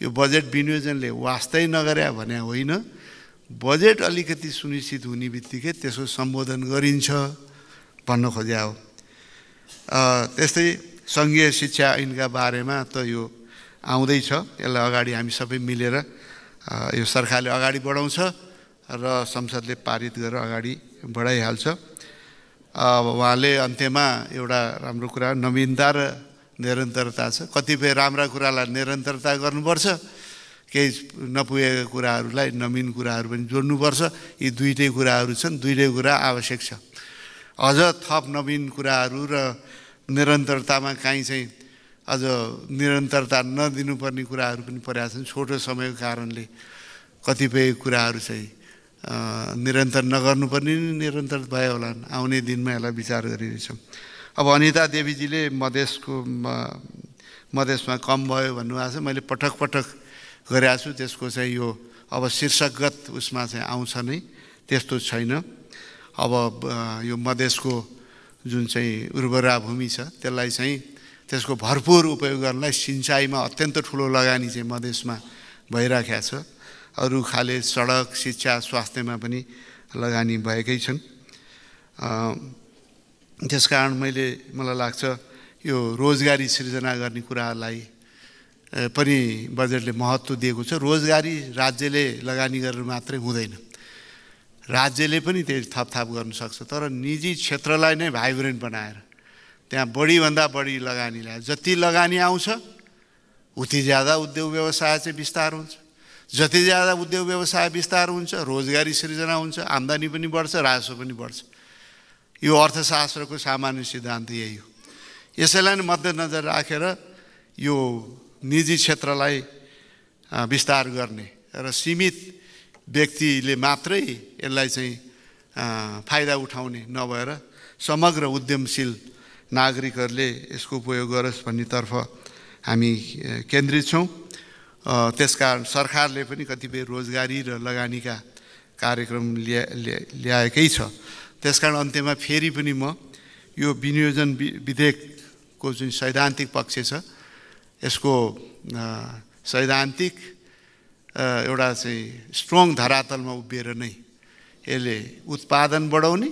यो बजेट विनियोजनले वास्तै नगर्या भने होइन बजेट अलिकति सुनिश्चित हुने बित्तिकै त्यसको सम्बोधन गरिन्छ भन्न खोज्या हो त्यस्तै सङ्घीय शिक्षा ऐनका बारेमा त यो आउँदैछ यसलाई अगाडि हामी सबै मिलेर यो सरकारले अगाडि बढाउँछ र संसदले पारित गरेर अगाडि बढाइहाल्छ उहाँले अन्त्यमा एउटा राम्रो कुरा नवीनता र निरन्तरता छ कतिपय राम्रा कुरालाई निरन्तरता गर्नुपर्छ केही नपुगेका कुराहरूलाई नवीन कुराहरू पनि जोड्नुपर्छ यी दुइटै कुराहरू छन् दुइटै कुरा आवश्यक छ अझ थप नवीन कुराहरू र निरन्तरतामा काहीँ चाहिँ अझ निरन्तरता नदिनुपर्ने कुराहरू पनि परेका छन् छोटो समयको कारणले कतिपय कुराहरू चाहिँ निरन्तर नगर्नुपर्ने नै निरन्तर भयो होला आउने दिनमा यसलाई विचार गरिरहेछौँ अब अनिता देवीजीले मधेसको मधेसमा कम भयो भन्नुभएको छ मैले पटक पटक गरेका छु त्यसको चाहिँ यो अब शीर्षकगत उसमा चाहिँ आउँछ नै त्यस्तो छैन अब यो मधेसको जुन चाहिँ उर्वरा भूमि छ त्यसलाई चाहिँ त्यसको भरपूर उपयोग गर्नलाई सिँचाइमा अत्यन्त ठुलो लगानी चाहिँ मधेसमा भइराखेको छ अरू खाले सडक शिक्षा स्वास्थ्यमा पनि लगानी भएकै छन् त्यसकारण मैले मलाई लाग्छ यो रोजगारी सिर्जना गर्ने कुरालाई पनि बजेटले महत्त्व दिएको छ रोजगारी राज्यले लगानी गरेर मात्रै हुँदैन राज्यले पनि त्यही थपथाप गर्न सक्छ तर निजी क्षेत्रलाई नै भाइब्रेन्ट बनाएर त्यहाँ बढीभन्दा बढी लगानी ल्यायो जति लगानी आउँछ उति ज्यादा उद्योग व्यवसाय चाहिँ बिस्तार हुन्छ जति ज्यादा उद्योग व्यवसाय विस्तार हुन्छ रोजगारी सिर्जना हुन्छ आम्दानी पनि बढ्छ राजस्व पनि बढ्छ यो अर्थशास्त्रको सामान्य सिद्धान्त यही हो यसैलाई नै मध्यनजर राखेर यो निजी क्षेत्रलाई विस्तार गर्ने र सीमित व्यक्तिले मात्रै यसलाई चाहिँ फाइदा उठाउने नभएर समग्र उद्यमशील नागरिकहरूले यसको उपयोग गरोस् भन्नेतर्फ हामी केन्द्रित छौँ त्यसकारण सरकारले पनि कतिपय रोजगारी र लगानीका कार्यक्रम ल्या ल्याएकै छ त्यसकारण अन्त्यमा फेरि पनि म यो विनियोजन विधेयकको जुन सैद्धान्तिक पक्ष छ यसको सैद्धान्तिक एउटा चाहिँ स्ट्रङ धरातलमा उभिएर नै यसले उत्पादन बढाउने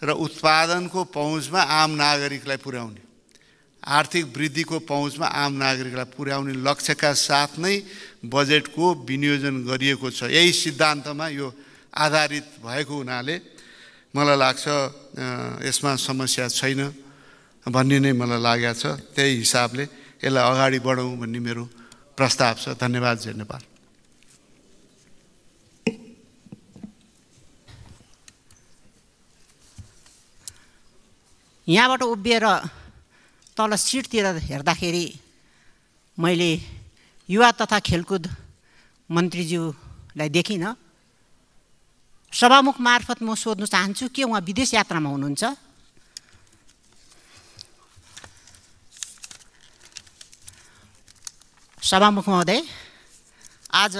र उत्पादनको पहुँचमा आम नागरिकलाई पुर्याउने आर्थिक वृद्धिको पहुँचमा आम नागरिकलाई पुर्याउने लक्ष्यका साथ नै बजेटको विनियोजन गरिएको छ यही सिद्धान्तमा यो आधारित भएको हुनाले मलाई लाग्छ यसमा समस्या छैन भन्ने नै मलाई लागेको छ त्यही हिसाबले यसलाई अगाडि बढाउँ भन्ने मेरो प्रस्ताव छ धन्यवाद जय नेपाल यहाँबाट उभिएर तल सिटतिर हेर्दाखेरि मैले युवा तथा खेलकुद मन्त्रीज्यूलाई देखिनँ सभामुख मार्फत म सोध्नु चाहन्छु के उहाँ विदेश यात्रामा हुनुहुन्छ सभामुख महोदय आज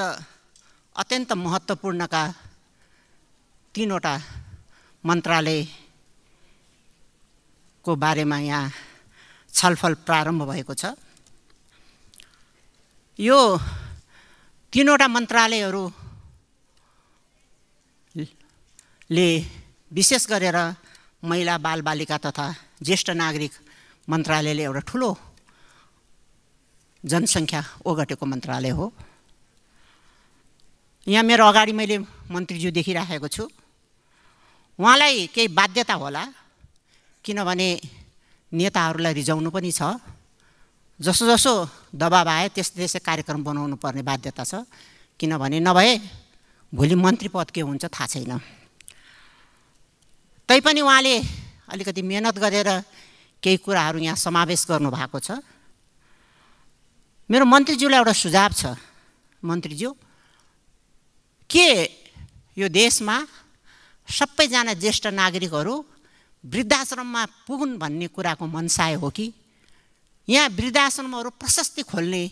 अत्यन्त महत्त्वपूर्णका तिनवटा मन्त्रालयको बारेमा यहाँ छलफल प्रारम्भ भएको छ यो तिनवटा ले विशेष गरेर महिला बालबालिका तथा ज्येष्ठ नागरिक मन्त्रालयले एउटा ठुलो जनसङ्ख्या ओगटेको मन्त्रालय हो यहाँ मेरो अगाडि मैले मन्त्रीज्यू देखिराखेको छु उहाँलाई केही बाध्यता होला किनभने नेताहरूलाई रिझाउनु पनि छ जसो जसो दबाब आए त्यस्तै त्यस्तै कार्यक्रम बनाउनु पर्ने बाध्यता छ किनभने नभए भोलि मन्त्री पद के हुन्छ थाहा छैन तैपनि उहाँले अलिकति मेहनत गरेर केही कुराहरू यहाँ समावेश गर्नुभएको छ मेरो मन्त्रीज्यूलाई एउटा सुझाव छ मन्त्रीज्यू के यो देशमा सबैजना ज्येष्ठ नागरिकहरू वृद्धाश्रममा पुगुन् भन्ने कुराको मनसाय हो कि यहाँ वृद्धाश्रमहरू प्रशस्ति खोल्ने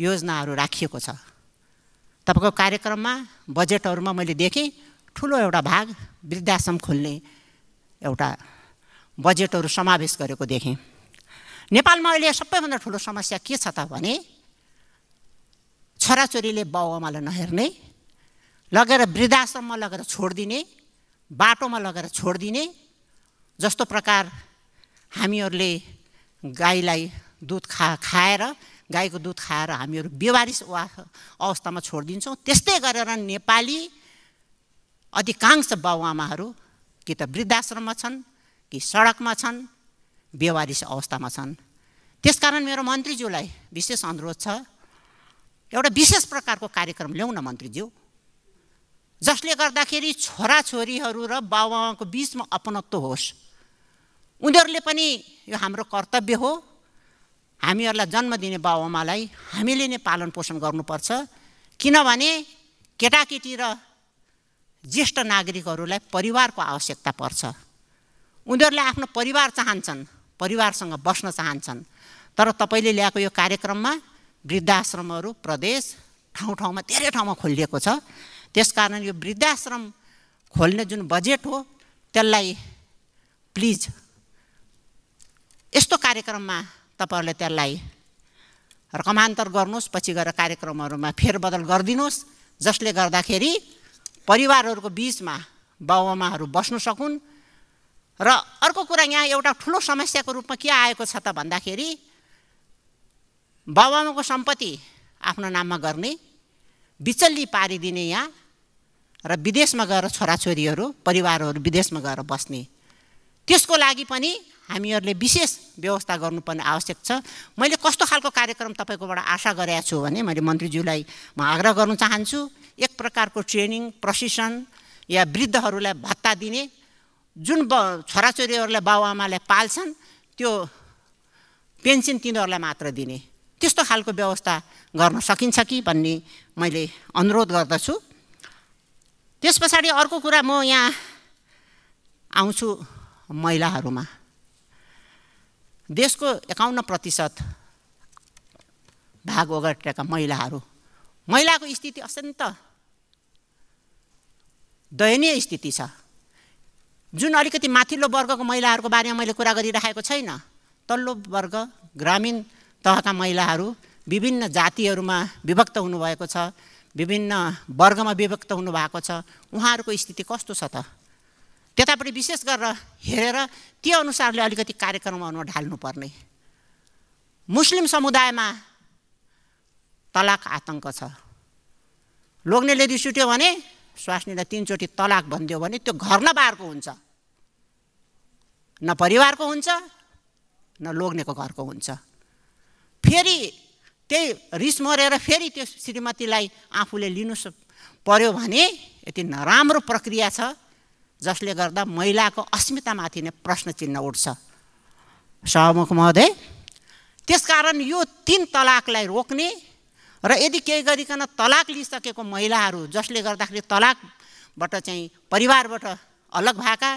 योजनाहरू राखिएको छ तपाईँको कार्यक्रममा बजेटहरूमा मैले देखेँ ठुलो एउटा भाग वृद्धाश्रम खोल्ने एउटा बजेटहरू समावेश गरेको देखेँ नेपालमा अहिले सबैभन्दा ठुलो समस्या के छ त भने छोराछोरीले बाउआमालाई नहेर्ने लगेर वृद्धाश्रममा लगेर छोडिदिने बाटोमा लगेर छोडिदिने जस्तो प्रकार हामीहरूले गाईलाई दुध खा खाएर गाईको दुध खाएर हामीहरू बेवारिस वा अवस्थामा छोडिदिन्छौँ त्यस्तै गरेर नेपाली अधिकांश बाबुआमाहरू कि त वृद्धाश्रममा छन् कि सडकमा छन् बेवारिस अवस्थामा छन् त्यसकारण मेरो मन्त्रीज्यूलाई विशेष अनुरोध छ एउटा विशेष प्रकारको कार्यक्रम ल्याउन मन्त्रीज्यू जसले गर्दाखेरि छोराछोरीहरू र बाबुआमाको बिचमा अपनत्व होस् उनीहरूले पनि यो हाम्रो कर्तव्य हो हामीहरूलाई जन्म दिने बाबुआमालाई हामीले नै पालन पोषण गर्नुपर्छ किनभने केटाकेटी र ज्येष्ठ नागरिकहरूलाई परिवारको आवश्यकता पर्छ उनीहरूले आफ्नो परिवार चाहन्छन् परिवारसँग बस्न चाहन्छन् तर तपाईँले ल्याएको यो कार्यक्रममा वृद्धाश्रमहरू प्रदेश ठाउँ ठाउँमा धेरै ठाउँमा खोलिएको छ त्यसकारण यो वृद्धाश्रम खोल्ने जुन बजेट हो त्यसलाई प्लिज यस्तो कार्यक्रममा तपाईँहरूले त्यसलाई रकमान्तर गर्नुहोस् पछि गएर कार्यक्रमहरूमा फेरबदल गरिदिनुहोस् जसले गर्दाखेरि परिवारहरूको बिचमा बाबुआमाहरू बस्नु सकुन् र अर्को कुरा यहाँ एउटा ठुलो समस्याको रूपमा के आएको छ त भन्दाखेरि बाबुआमाको सम्पत्ति आफ्नो नाममा गर्ने बिचल्ली पारिदिने यहाँ र विदेशमा गएर छोराछोरीहरू परिवारहरू विदेशमा गएर बस्ने त्यसको लागि पनि हामीहरूले विशेष व्यवस्था गर्नुपर्ने आवश्यक छ मैले कस्तो खालको कार्यक्रम तपाईँकोबाट आशा गरेका छु भने मैले मन्त्रीज्यूलाई म आग्रह गर्न चाहन्छु एक प्रकारको ट्रेनिङ प्रशिक्षण या वृद्धहरूलाई भत्ता दिने जुन ब छोराछोरीहरूलाई बाबुआमालाई पाल्छन् त्यो पेन्सन तिनीहरूलाई मात्र दिने त्यस्तो खालको व्यवस्था गर्न सकिन्छ कि भन्ने मैले अनुरोध गर्दछु त्यस पछाडि अर्को कुरा म यहाँ आउँछु महिलाहरूमा देशको एकाउन्न प्रतिशत भाग ओगटेका महिलाहरू महिलाको स्थिति अत्यन्त दयनीय स्थिति छ जुन अलिकति माथिल्लो वर्गको महिलाहरूको बारेमा मैले कुरा गरिराखेको छैन तल्लो वर्ग ग्रामीण तहका महिलाहरू विभिन्न जातिहरूमा विभक्त हुनुभएको छ विभिन्न वर्गमा विभक्त हुनुभएको छ उहाँहरूको स्थिति कस्तो छ त त्यतापट्टि विशेष गरेर हेरेर त्यो अनुसारले अलिकति कार्यक्रमहरूमा ढाल्नुपर्ने मुस्लिम समुदायमा तलाक आतङ्क छ लोग्नेले रिस उठ्यो भने स्वास्नीलाई तिनचोटि तलाक भनिदियो भने त्यो घर नबारको हुन्छ न परिवारको हुन्छ न लोग्नेको घरको हुन्छ फेरि त्यही रिस मरेर फेरि त्यो श्रीमतीलाई आफूले लिनु पर्यो भने यति नराम्रो प्रक्रिया छ जसले गर्दा महिलाको अस्मितामाथि नै प्रश्न चिन्ह उठ्छ सहमुख महोदय त्यसकारण यो तिन तलाकलाई रोक्ने र यदि केही गरिकन तलाक लिइसकेको महिलाहरू जसले गर्दाखेरि तलाकबाट चाहिँ परिवारबाट अलग भएका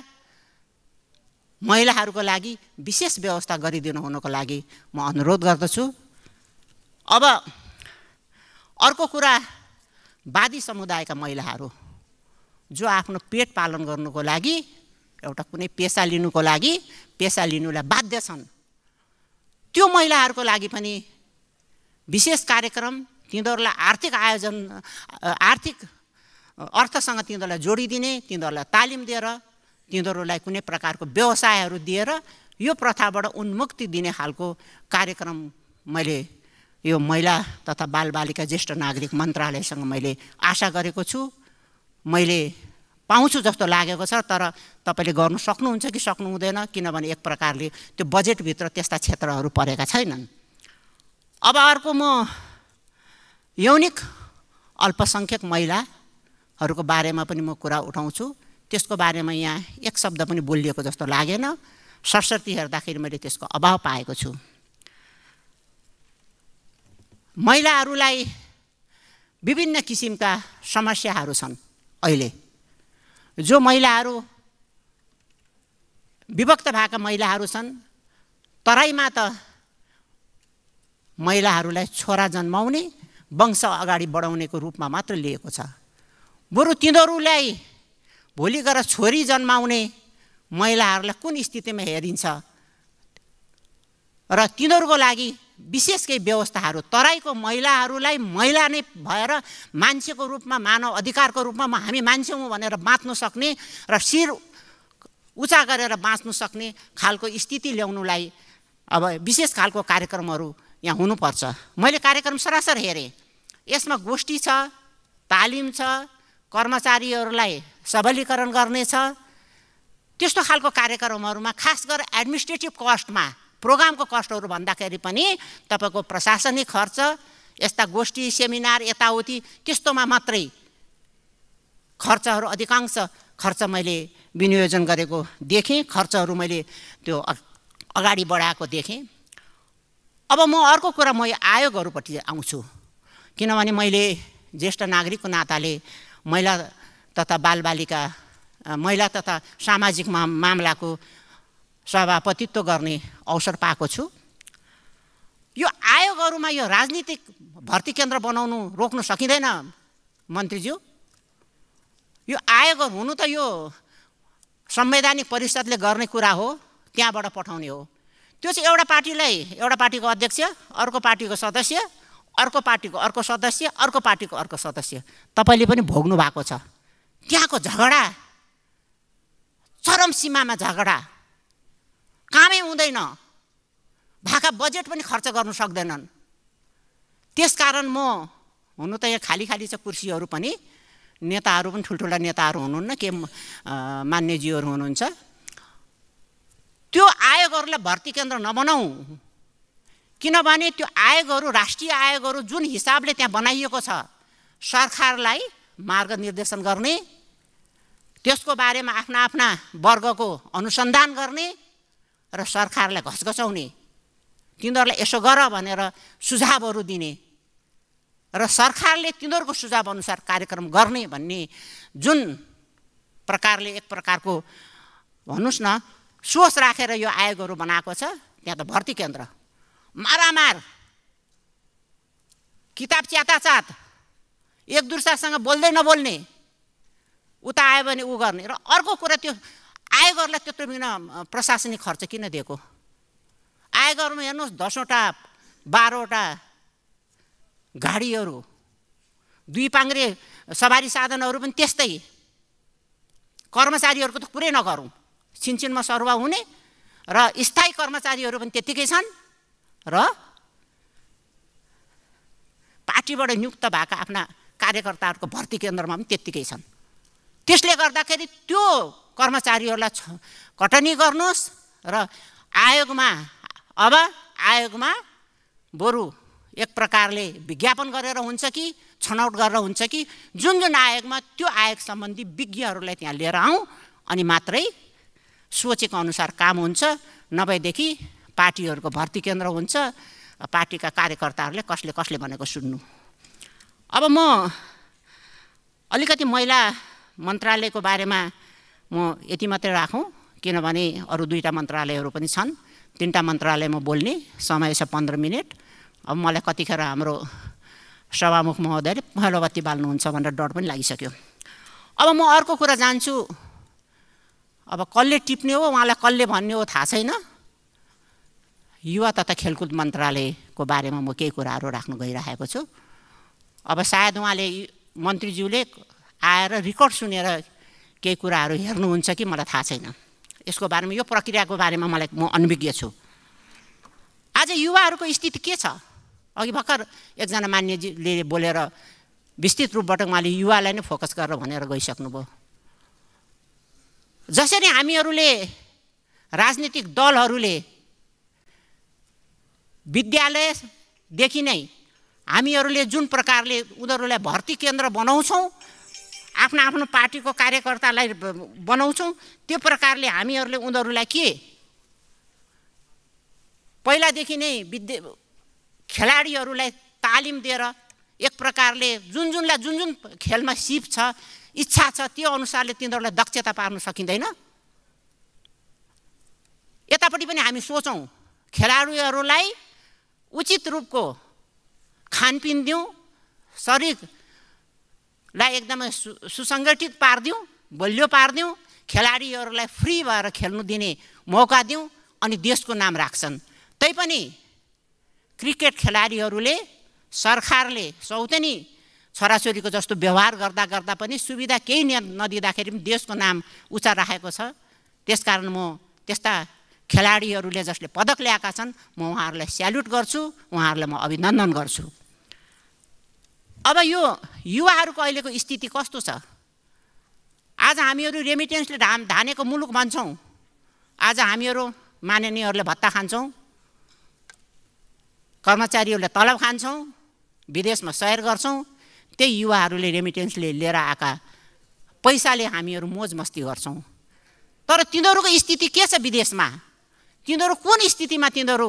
महिलाहरूको लागि विशेष व्यवस्था गरिदिनु हुनको लागि म अनुरोध गर्दछु अब अर्को कुरा वादी समुदायका महिलाहरू जो आफ्नो पेट पालन गर्नुको लागि एउटा कुनै पेसा लिनुको लागि पेसा लिनुलाई बाध्य छन् त्यो महिलाहरूको लागि पनि विशेष कार्यक्रम तिनीहरूलाई आर्थिक आयोजन आर्थिक अर्थसँग तिनीहरूलाई जोडिदिने तिनीहरूलाई तालिम दिएर तिनीहरूलाई कुनै प्रकारको व्यवसायहरू दिएर यो प्रथाबाट उन्मुक्ति दिने खालको कार्यक्रम मैले यो महिला तथा बालबालिका ज्येष्ठ नागरिक मन्त्रालयसँग मैले आशा गरेको छु मैले पाउँछु जस्तो लागेको छ तर तपाईँले गर्नु सक्नुहुन्छ कि सक्नु हुँदैन किनभने एक प्रकारले त्यो बजेटभित्र त्यस्ता क्षेत्रहरू परेका छैनन् अब अर्को म यौनिक अल्पसङ्ख्यक महिलाहरूको बारेमा पनि म कुरा उठाउँछु त्यसको बारेमा यहाँ एक शब्द पनि बोलिएको जस्तो लागेन सरस्वती हेर्दाखेरि मैले त्यसको अभाव पाएको छु महिलाहरूलाई विभिन्न किसिमका समस्याहरू छन् अहिले जो महिलाहरू विभक्त भएका महिलाहरू छन् तराईमा त महिलाहरूलाई छोरा जन्माउने वंश अगाडि बढाउनेको रूपमा मात्र लिएको छ बरु तिनीहरूलाई भोलि गएर छोरी जन्माउने महिलाहरूलाई कुन स्थितिमा हेरिन्छ र तिनीहरूको लागि विशेष केही व्यवस्थाहरू तराईको महिलाहरूलाई महिला नै भएर मान्छेको रूपमा मानव अधिकारको रूपमा हामी मान्छे हौँ भनेर बाँच्नु सक्ने र शिर उचा गरेर बाँच्नु सक्ने खालको स्थिति ल्याउनुलाई अब विशेष खालको कार्यक्रमहरू यहाँ हुनुपर्छ मैले कार्यक्रम सरासर हेरेँ यसमा गोष्ठी छ तालिम छ कर्मचारीहरूलाई सबलीकरण गर्नेछ त्यस्तो खालको कार्यक्रमहरूमा खास गरेर एडमिनिस्ट्रेटिभ कस्टमा प्रोग्रामको कष्टहरू भन्दाखेरि पनि तपाईँको प्रशासनिक खर्च यस्ता गोष्ठी सेमिनार यताउति त्यस्तोमा मात्रै खर्चहरू अधिकांश खर्च मैले विनियोजन गरेको देखेँ खर्चहरू मैले त्यो अगाडि बढाएको देखेँ अब म अर्को कुरा म आयोगहरूपट्टि आउँछु किनभने मैले ज्येष्ठ नागरिकको नाताले महिला तथा बालबालिका महिला तथा सामाजिक मा मामलाको सभापतित्व गर्ने अवसर पाएको छु यो आयोगहरूमा यो राजनीतिक भर्ती केन्द्र बनाउनु रोक्नु सकिँदैन मन्त्रीज्यू यो आयोगहरू हुनु त यो संवैधानिक परिषदले गर्ने कुरा हो त्यहाँबाट पठाउने हो त्यो चाहिँ एउटा पार्टीलाई एउटा पार्टीको अध्यक्ष अर्को पार्टीको सदस्य अर्को पार्टीको अर्को सदस्य अर्को पार्टीको अर्को सदस्य तपाईँले पनि भोग्नु भएको छ त्यहाँको झगडा चरम सीमामा झगडा कामै हुँदैन भाका बजेट पनि खर्च गर्नु सक्दैनन् त्यसकारण म हुनु त यहाँ खाली खाली छ कुर्सीहरू पनि नेताहरू पनि ठुल्ठुला नेताहरू हुनुहुन्न के मान्यजीहरू हुनुहुन्छ त्यो आयोगहरूलाई भर्ती केन्द्र नबनाऊ किनभने त्यो आयोगहरू राष्ट्रिय आयोगहरू जुन हिसाबले त्यहाँ बनाइएको छ सरकारलाई मार्ग गर्ने त्यसको बारेमा आफ्ना आफ्ना वर्गको अनुसन्धान गर्ने र सरकारलाई घसघचाउने तिनीहरूलाई यसो गर भनेर सुझावहरू दिने र सरकारले तिनीहरूको सुझाव अनुसार कार्यक्रम गर्ने भन्ने जुन प्रकारले एक प्रकारको भन्नुहोस् न सोच राखेर यो आयोगहरू बनाएको छ त्यहाँ त भर्ती केन्द्र मारामार किताब च्याताचात एक दुसरासँग बोल्दै नबोल्ने उता आयो भने ऊ गर्ने र अर्को कुरा त्यो आयगरलाई त्यत्रो बिना प्रशासनिक खर्च किन दिएको आयगरमा हेर्नुहोस् दसवटा बाह्रवटा गाडीहरू दुई पाङ्रे सवारी साधनहरू पनि त्यस्तै कर्मचारीहरूको त पुरै नगरौँ छिनछिनमा सरुवा हुने र स्थायी कर्मचारीहरू पनि त्यत्तिकै छन् र पार्टीबाट नियुक्त भएका आफ्ना कार्यकर्ताहरूको भर्ती केन्द्रमा पनि त्यत्तिकै छन् त्यसले गर्दाखेरि त्यो कर्मचारीहरूलाई कटनी गर्नुहोस् र आयोगमा अब आयोगमा बरु एक प्रकारले विज्ञापन गरेर हुन्छ कि छनौट गरेर हुन्छ कि जुन जुन आयोगमा त्यो आयोग सम्बन्धी विज्ञहरूलाई त्यहाँ लिएर आउँ अनि मात्रै सोचेको अनुसार काम हुन्छ नभएदेखि पार्टीहरूको भर्ती केन्द्र हुन्छ पार्टीका कार्यकर्ताहरूले कसले कसले भनेको सुन्नु अब म अलिकति महिला मन्त्रालयको बारेमा म यति मात्रै राखौँ किनभने अरू दुईवटा मन्त्रालयहरू पनि छन् तिनवटा मन्त्रालयमा बोल्ने समय छ पन्ध्र मिनट अब मलाई कतिखेर हाम्रो सभामुख महोदयले पहेँलो बत्ती बाल्नुहुन्छ भनेर डर पनि लागिसक्यो अब म अर्को कुरा जान्छु अब कसले टिप्ने हो उहाँलाई कसले भन्ने हो थाहा छैन युवा तथा खेलकुद मन्त्रालयको बारेमा म केही कुराहरू राख्नु गइरहेको छु अब सायद उहाँले मन्त्रीज्यूले आएर रेकर्ड सुनेर केही कुराहरू हेर्नुहुन्छ कि मलाई थाहा छैन यसको बारेमा यो प्रक्रियाको बारेमा मलाई म अनभिज्ञ छु आज युवाहरूको स्थिति के छ अघि भर्खर एकजना मान्यजीले बोलेर विस्तृत रूपबाट उहाँले युवालाई नै फोकस गरेर भनेर गइसक्नुभयो जसरी हामीहरूले राजनीतिक दलहरूले विद्यालयदेखि नै हामीहरूले जुन प्रकारले उनीहरूलाई भर्ती केन्द्र बनाउँछौँ आफ्नो आफ्नो पार्टीको कार्यकर्तालाई बनाउँछौँ त्यो प्रकारले हामीहरूले उनीहरूलाई के पहिलादेखि नै विद्य खेलाडीहरूलाई तालिम दिएर एक प्रकारले जुन जुनलाई जुन जुन खेलमा सिप छ इच्छा छ त्यो अनुसारले तिनीहरूलाई दक्षता पार्न सकिँदैन यतापट्टि पनि हामी सोचौँ खेलाडीहरूलाई उचित रूपको खानपिन दिउँ शरीर लाई एकदमै सु सुसङ्गठित पारिदिउँ बलियो पारिदिउँ खेलाडीहरूलाई फ्री भएर खेल्नु दिने मौका दिउँ अनि देशको नाम राख्छन् तैपनि क्रिकेट खेलाडीहरूले सरकारले सौतेनी छोराछोरीको जस्तो व्यवहार गर्दा गर्दा पनि सुविधा केही नदिँदाखेरि पनि देशको नाम उच्च राखेको छ त्यसकारण म त्यस्ता खेलाडीहरूले जसले पदक ल्याएका छन् म उहाँहरूलाई स्याल्युट गर्छु उहाँहरूलाई म अभिनन्दन गर्छु अब यो युवाहरूको अहिलेको स्थिति कस्तो छ आज हामीहरू रेमिटेन्सले धाम धानेको मुलुक भन्छौँ आज हामीहरू माननीयहरूले भत्ता खान्छौँ कर्मचारीहरूले तलब खान्छौँ विदेशमा सयर गर्छौँ त्यही युवाहरूले रेमिटेन्सले लिएर आएका पैसाले हामीहरू मोज मस्ती गर्छौँ तर तिनीहरूको स्थिति के छ विदेशमा तिनीहरू कुन स्थितिमा तिनीहरू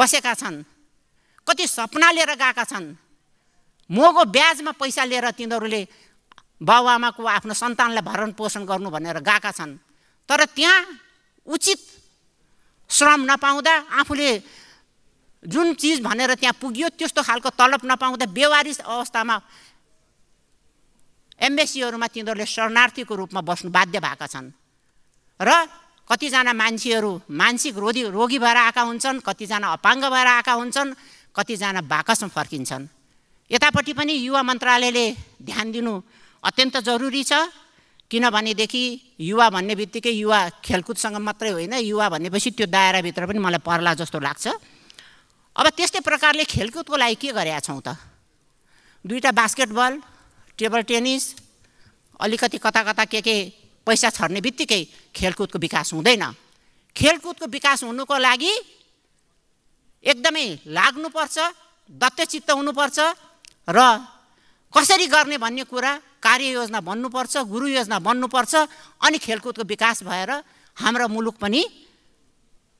बसेका छन् कति सपना लिएर गएका छन् मको ब्याजमा पैसा लिएर तिनीहरूले बाबुआमाको आफ्नो सन्तानलाई भरण पोषण गर्नु भनेर गएका छन् तर त्यहाँ उचित श्रम नपाउँदा आफूले जुन चिज भनेर त्यहाँ पुग्यो त्यस्तो खालको तलब नपाउँदा व्यवहारिक अवस्थामा एम्बेसीहरूमा तिनीहरूले शरणार्थीको रूपमा बस्नु बाध्य भएका छन् र कतिजना मान्छेहरू मानसिक रोगी रोगी भएर आएका हुन्छन् कतिजना अपाङ्ग भएर आएका हुन्छन् कतिजना बाकसमा फर्किन्छन् यतापट्टि पनि युवा मन्त्रालयले ध्यान दिनु अत्यन्त जरुरी छ किनभनेदेखि युवा भन्ने बित्तिकै युवा खेलकुदसँग मात्रै होइन युवा भनेपछि त्यो दायराभित्र पनि मलाई पर्ला जस्तो लाग्छ अब त्यस्तै प्रकारले खेलकुदको लागि के गरेका छौँ त दुईवटा बास्केटबल टेबल टेनिस अलिकति कता कता के के पैसा छर्ने बित्तिकै खेलकुदको विकास हुँदैन खेलकुदको विकास हुनुको लागि एकदमै लाग्नुपर्छ दत्तचित्त हुनुपर्छ र कसरी गर्ने भन्ने कुरा कार्ययोजना बन्नुपर्छ गुरु योजना बन्नुपर्छ अनि खेलकुदको विकास भएर हाम्रो मुलुक पनि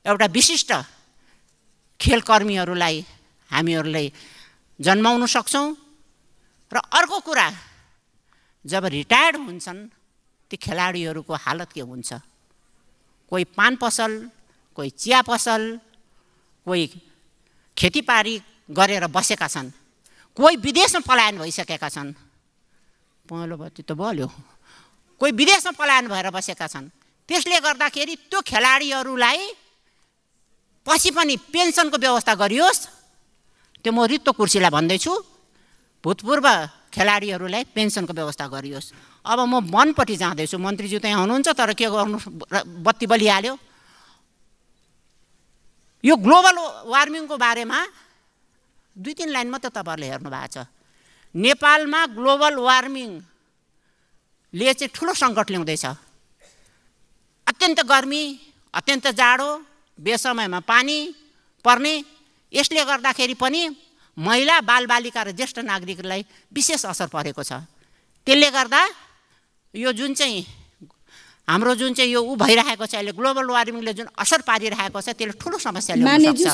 एउटा विशिष्ट खेलकर्मीहरूलाई हामीहरूले जन्माउन सक्छौँ र अर्को कुरा जब रिटायर्ड हुन्छन् ती खेलाडीहरूको हालत के हुन्छ कोही पान पसल कोही चिया पसल कोही खेतीपारी गरेर बसेका छन् कोही विदेशमा पलायन भइसकेका छन् पहेँलो बत्ती त बल्यो कोही विदेशमा पलायन भएर बसेका छन् त्यसले गर्दाखेरि त्यो खेलाडीहरूलाई पछि पनि पेन्सनको व्यवस्था गरियोस् त्यो म रित्तो कुर्सीलाई भन्दैछु भूतपूर्व खेलाडीहरूलाई पेन्सनको व्यवस्था गरियोस् अब म मनपट्टि जाँदैछु मन्त्रीज्यू त्यहाँ हुनुहुन्छ तर के गर्नु बत्ती बलिहाल्यो यो ग्लोबल वार्मिङको बारेमा दुई तिन लाइन मात्रै तपाईँहरूले हेर्नु भएको छ नेपालमा ग्लोबल वार्मिङले चाहिँ ठुलो सङ्कट ल्याउँदैछ अत्यन्त गर्मी अत्यन्त जाडो बेसमयमा पानी पर्ने यसले गर्दाखेरि पनि महिला बालबालिका र ज्येष्ठ नागरिकलाई विशेष असर परेको छ त्यसले गर्दा यो जुन चाहिँ हाम्रो जुन चाहिँ यो ऊ भइरहेको छ अहिले ग्लोबल वार्मिङले जुन असर पारिरहेको छ त्यसले ठुलो समस्या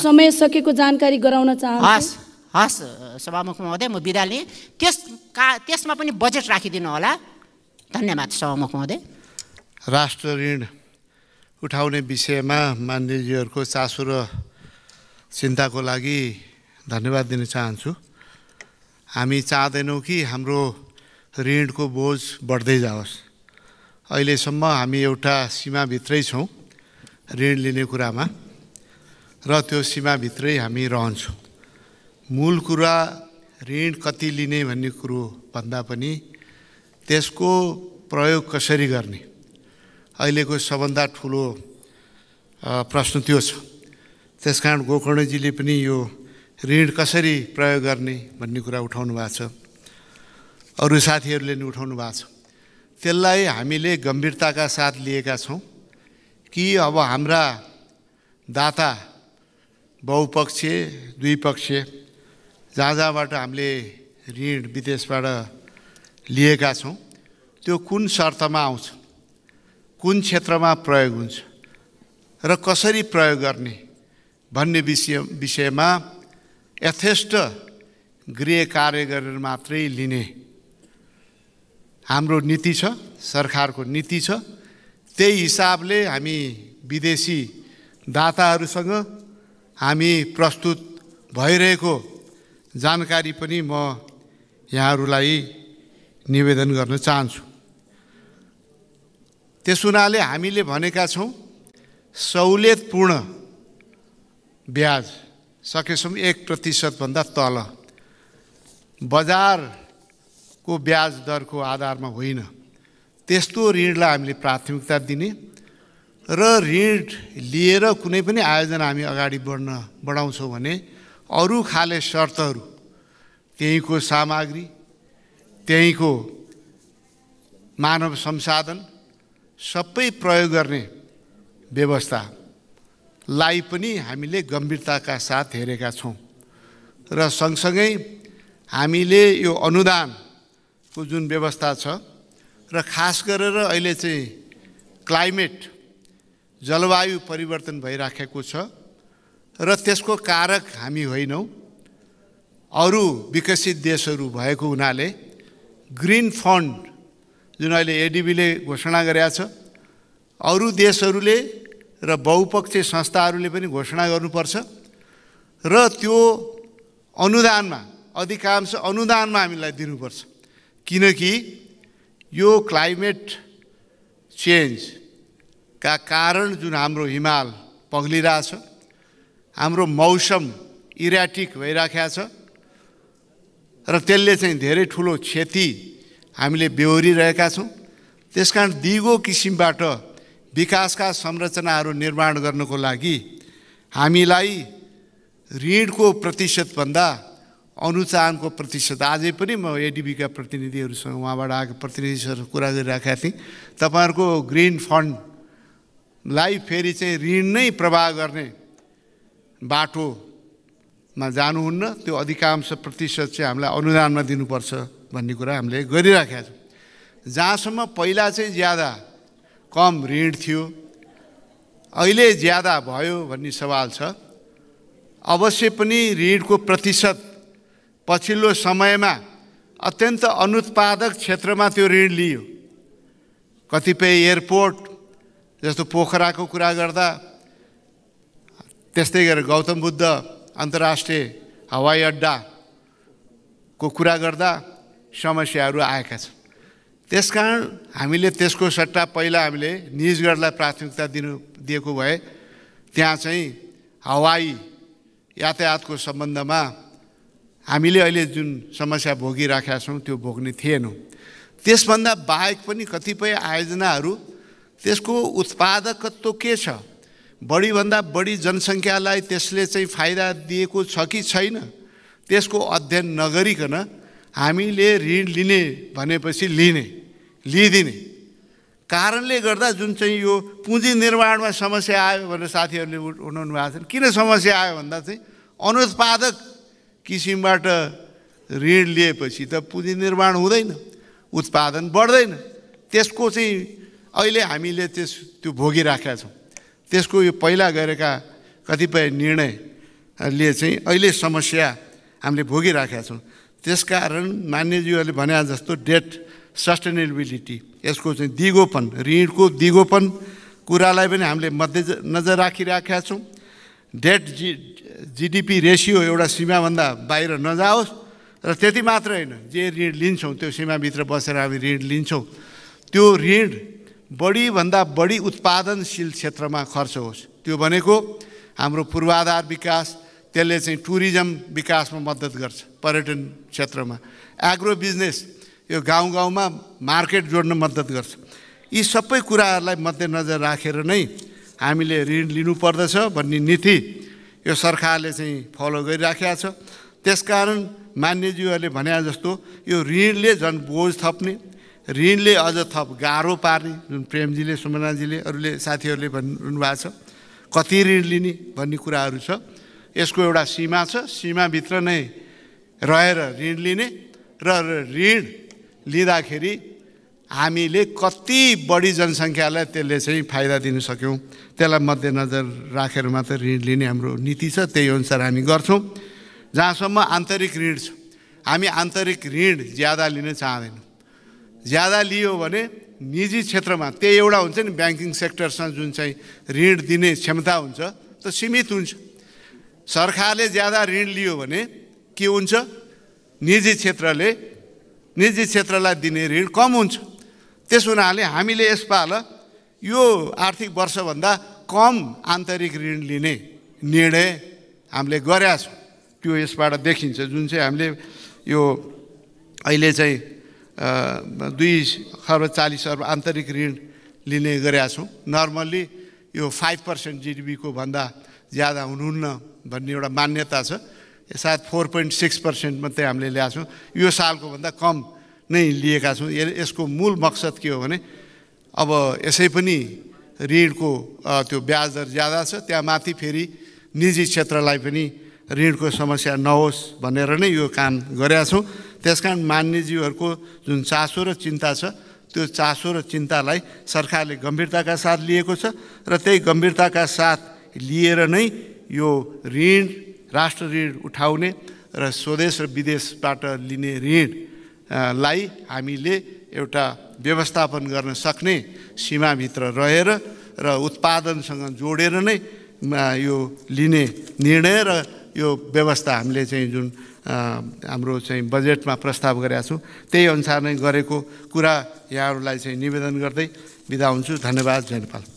समय सकेको जानकारी गराउन चाहन्छु हस् हस् सभामुख महोदय म बिदा लिएँ का त्यसमा पनि बजेट राखिदिनु होला धन्यवाद सभामुख महोदय राष्ट्र ऋण उठाउने विषयमा मान्यजीहरूको चासो र चिन्ताको लागि धन्यवाद दिन चाहन्छु हामी चाहँदैनौँ कि हाम्रो ऋणको बोझ बढ्दै जाओस् अहिलेसम्म हामी एउटा सीमाभित्रै छौँ ऋण लिने कुरामा र त्यो सीमाभित्रै हामी रहन्छौँ मूल कुरा ऋण कति लिने भन्ने कुरो भन्दा पनि त्यसको प्रयोग कसरी गर्ने अहिलेको सबभन्दा ठुलो प्रश्न त्यो छ त्यस कारण गोकर्णजीले पनि यो ऋण कसरी प्रयोग गर्ने भन्ने कुरा उठाउनु भएको छ अरू साथीहरूले पनि उठाउनु भएको छ त्यसलाई हामीले गम्भीरताका साथ लिएका छौँ कि अब हाम्रा दाता बहुपक्षीय द्विपक्षीय जहाँ जहाँबाट हामीले ऋण विदेशबाट लिएका छौँ त्यो कुन शर्तमा आउँछ कुन क्षेत्रमा प्रयोग हुन्छ र कसरी प्रयोग गर्ने भन्ने विषय विषयमा यथेष्ट गृह कार्य गरेर मात्रै लिने हाम्रो नीति छ सरकारको नीति छ त्यही हिसाबले हामी विदेशी दाताहरूसँग हामी प्रस्तुत भइरहेको जानकारी पनि म यहाँहरूलाई निवेदन गर्न चाहन्छु त्यस हुनाले हामीले भनेका छौँ सहुलियतपूर्ण ब्याज सकेसम्म एक प्रतिशतभन्दा तल बजारको ब्याज दरको आधारमा होइन त्यस्तो ऋणलाई हामीले प्राथमिकता दिने र ऋण लिएर कुनै पनि आयोजना हामी अगाडि बढ्न बढाउँछौँ भने अरू खाले शर्तहरू त्यहीँको सामग्री त्यहीँको मानव संसाधन सबै प्रयोग गर्ने व्यवस्थालाई पनि हामीले गम्भीरताका साथ हेरेका छौँ र सँगसँगै हामीले यो अनुदानको जुन व्यवस्था छ र खास गरेर अहिले चाहिँ क्लाइमेट जलवायु परिवर्तन भइराखेको छ र त्यसको कारक हामी होइनौँ अरू विकसित देशहरू भएको हुनाले ग्रिन फन्ड जुन अहिले एडिबीले घोषणा गरेका छ अरू देशहरूले र बहुपक्षीय संस्थाहरूले पनि घोषणा गर्नुपर्छ र त्यो अनुदानमा अधिकांश अनुदानमा हामीलाई दिनुपर्छ किनकि यो क्लाइमेट चेन्जका कारण जुन हाम्रो हिमाल पग्लिरहेछ हाम्रो मौसम इराटिक भइराखेको छ र त्यसले चाहिँ धेरै ठुलो क्षति हामीले बेहोरिरहेका छौँ त्यस कारण दिगो किसिमबाट विकासका संरचनाहरू निर्माण गर्नको लागि हामीलाई ऋणको प्रतिशतभन्दा अनुचानको प्रतिशत अझै पनि म एडिबीका प्रतिनिधिहरूसँग उहाँबाट आएको प्रतिनिधिसँग कुरा गरिराखेका थिएँ तपाईँहरूको ग्रिन फन्डलाई फेरि चाहिँ ऋण नै प्रवाह गर्ने बाटोमा जानुहुन्न त्यो अधिकांश प्रतिशत चाहिँ हामीलाई अनुदानमा दिनुपर्छ भन्ने कुरा हामीले गरिराखेका छौँ जहाँसम्म पहिला चाहिँ ज्यादा कम ऋण थियो अहिले ज्यादा भयो भन्ने सवाल छ अवश्य पनि ऋणको प्रतिशत पछिल्लो समयमा अत्यन्त अनुत्पादक क्षेत्रमा त्यो ऋण लियो कतिपय एयरपोर्ट जस्तो पोखराको कुरा गर्दा त्यस्तै गरेर गौतम बुद्ध अन्तर्राष्ट्रिय हवाई अड्डाको कुरा गर्दा समस्याहरू आएका छन् त्यस कारण हामीले त्यसको सट्टा पहिला हामीले निजगढलाई प्राथमिकता दिनु दिएको भए त्यहाँ चाहिँ हवाई यातायातको सम्बन्धमा हामीले अहिले जुन समस्या भोगिराखेका छौँ त्यो भोग्ने थिएनौँ त्यसभन्दा बाहेक पनि कतिपय आयोजनाहरू त्यसको उत्पादकत्व के छ बढीभन्दा बढी जनसङ्ख्यालाई त्यसले चाहिँ फाइदा दिएको छ कि छैन त्यसको अध्ययन नगरिकन हामीले ऋण लिने भनेपछि लिने लिइदिने कारणले गर्दा जुन चाहिँ यो पुँजी निर्माणमा समस्या आयो भनेर साथीहरूले उठाउनु भएको छन् किन समस्या आयो भन्दा चाहिँ अनुत्पादक किसिमबाट ऋण लिएपछि त पुँजी निर्माण हुँदैन उत्पादन बढ्दैन त्यसको चाहिँ अहिले हामीले त्यस त्यो भोगिराखेका छौँ त्यसको यो पहिला गरेका कतिपय निर्णयले चाहिँ अहिले समस्या हामीले भोगिराखेका छौँ त्यसकारण मान्यज्यूहरूले भने जस्तो डेट सस्टेनेबिलिटी यसको चाहिँ दिगोपन ऋणको दिगोपन कुरालाई पनि हामीले मध्य नजर राखिराखेका छौँ डेट जी जिडिपी रेसियो एउटा सीमाभन्दा बाहिर नजाओस् र त्यति मात्र होइन जे ऋण लिन्छौँ त्यो सीमाभित्र बसेर हामी ऋण लिन्छौँ त्यो ऋण बढीभन्दा बढी उत्पादनशील क्षेत्रमा खर्च होस् त्यो भनेको हाम्रो पूर्वाधार विकास त्यसले चाहिँ टुरिज्म विकासमा मद्दत गर्छ पर्यटन क्षेत्रमा एग्रो बिजनेस यो गाउँ गाउँमा मार्केट जोड्न मद्दत गर्छ यी सबै कुराहरूलाई मध्यनजर राखेर नै हामीले ऋण लिनुपर्दछ भन्ने नीति यो सरकारले चाहिँ फलो गरिराखेको छ त्यसकारण मान्यज्यूहरूले भने जस्तो यो ऋणले झन् बोझ थप्ने ऋणले अझ थप गाह्रो पार्ने जुन प्रेमजीले सुमनाजीले अरूले साथीहरूले भन्नु भएको छ कति ऋण लिने भन्ने कुराहरू छ यसको एउटा सीमा छ सीमाभित्र नै रहेर ऋण लिने र ऋण लिँदाखेरि हामीले कति बढी जनसङ्ख्यालाई त्यसले चाहिँ फाइदा दिन सक्यौँ त्यसलाई मध्यनजर राखेर मात्र ऋण लिने हाम्रो नीति छ त्यही अनुसार हामी गर्छौँ जहाँसम्म आन्तरिक ऋण छ हामी आन्तरिक ऋण ज्यादा लिन चाहँदैनौँ ज्यादा लियो भने निजी क्षेत्रमा त्यही एउटा हुन्छ नि ब्याङ्किङ सेक्टरसँग जुन चाहिँ ऋण दिने क्षमता हुन्छ त सीमित हुन्छ सरकारले ज्यादा ऋण लियो भने के हुन्छ निजी क्षेत्रले निजी क्षेत्रलाई दिने ऋण कम हुन्छ त्यस हुनाले हामीले यसपाल यो आर्थिक वर्षभन्दा कम आन्तरिक ऋण लिने निर्णय हामीले गरेका छौँ त्यो यसबाट देखिन्छ जुन चाहिँ हामीले यो अहिले चाहिँ दुई खर्ब चालिस अर्ब आन्तरिक ऋण लिने गरेका छौँ नर्मल्ली यो फाइभ पर्सेन्ट जिडिपीको भन्दा ज्यादा हुनुहुन्न भन्ने एउटा मान्यता छ सायद फोर पोइन्ट सिक्स पर्सेन्ट मात्रै हामीले ल्याएको छौँ यो सालको भन्दा कम नै लिएका छौँ यसको मूल मकसद के हो भने अब यसै पनि ऋणको त्यो ब्याज दर ज्यादा छ त्यहाँ माथि फेरि निजी क्षेत्रलाई पनि ऋणको समस्या नहोस् भनेर नै यो काम गरेका छौँ त्यस कारण मान्यजीहरूको जुन चासो र चिन्ता छ त्यो चासो र चिन्तालाई सरकारले गम्भीरताका साथ लिएको छ र त्यही गम्भीरताका साथ लिएर नै यो ऋण राष्ट्र ऋण उठाउने र स्वदेश र विदेशबाट लिने ऋणलाई हामीले एउटा व्यवस्थापन गर्न सक्ने सीमाभित्र रहेर र उत्पादनसँग जोडेर नै यो लिने निर्णय र यो व्यवस्था हामीले चाहिँ जुन हाम्रो चाहिँ बजेटमा प्रस्ताव गरेका छौँ त्यही अनुसार नै गरेको कुरा यहाँहरूलाई चाहिँ निवेदन गर्दै बिदा हुन्छु धन्यवाद नेपाल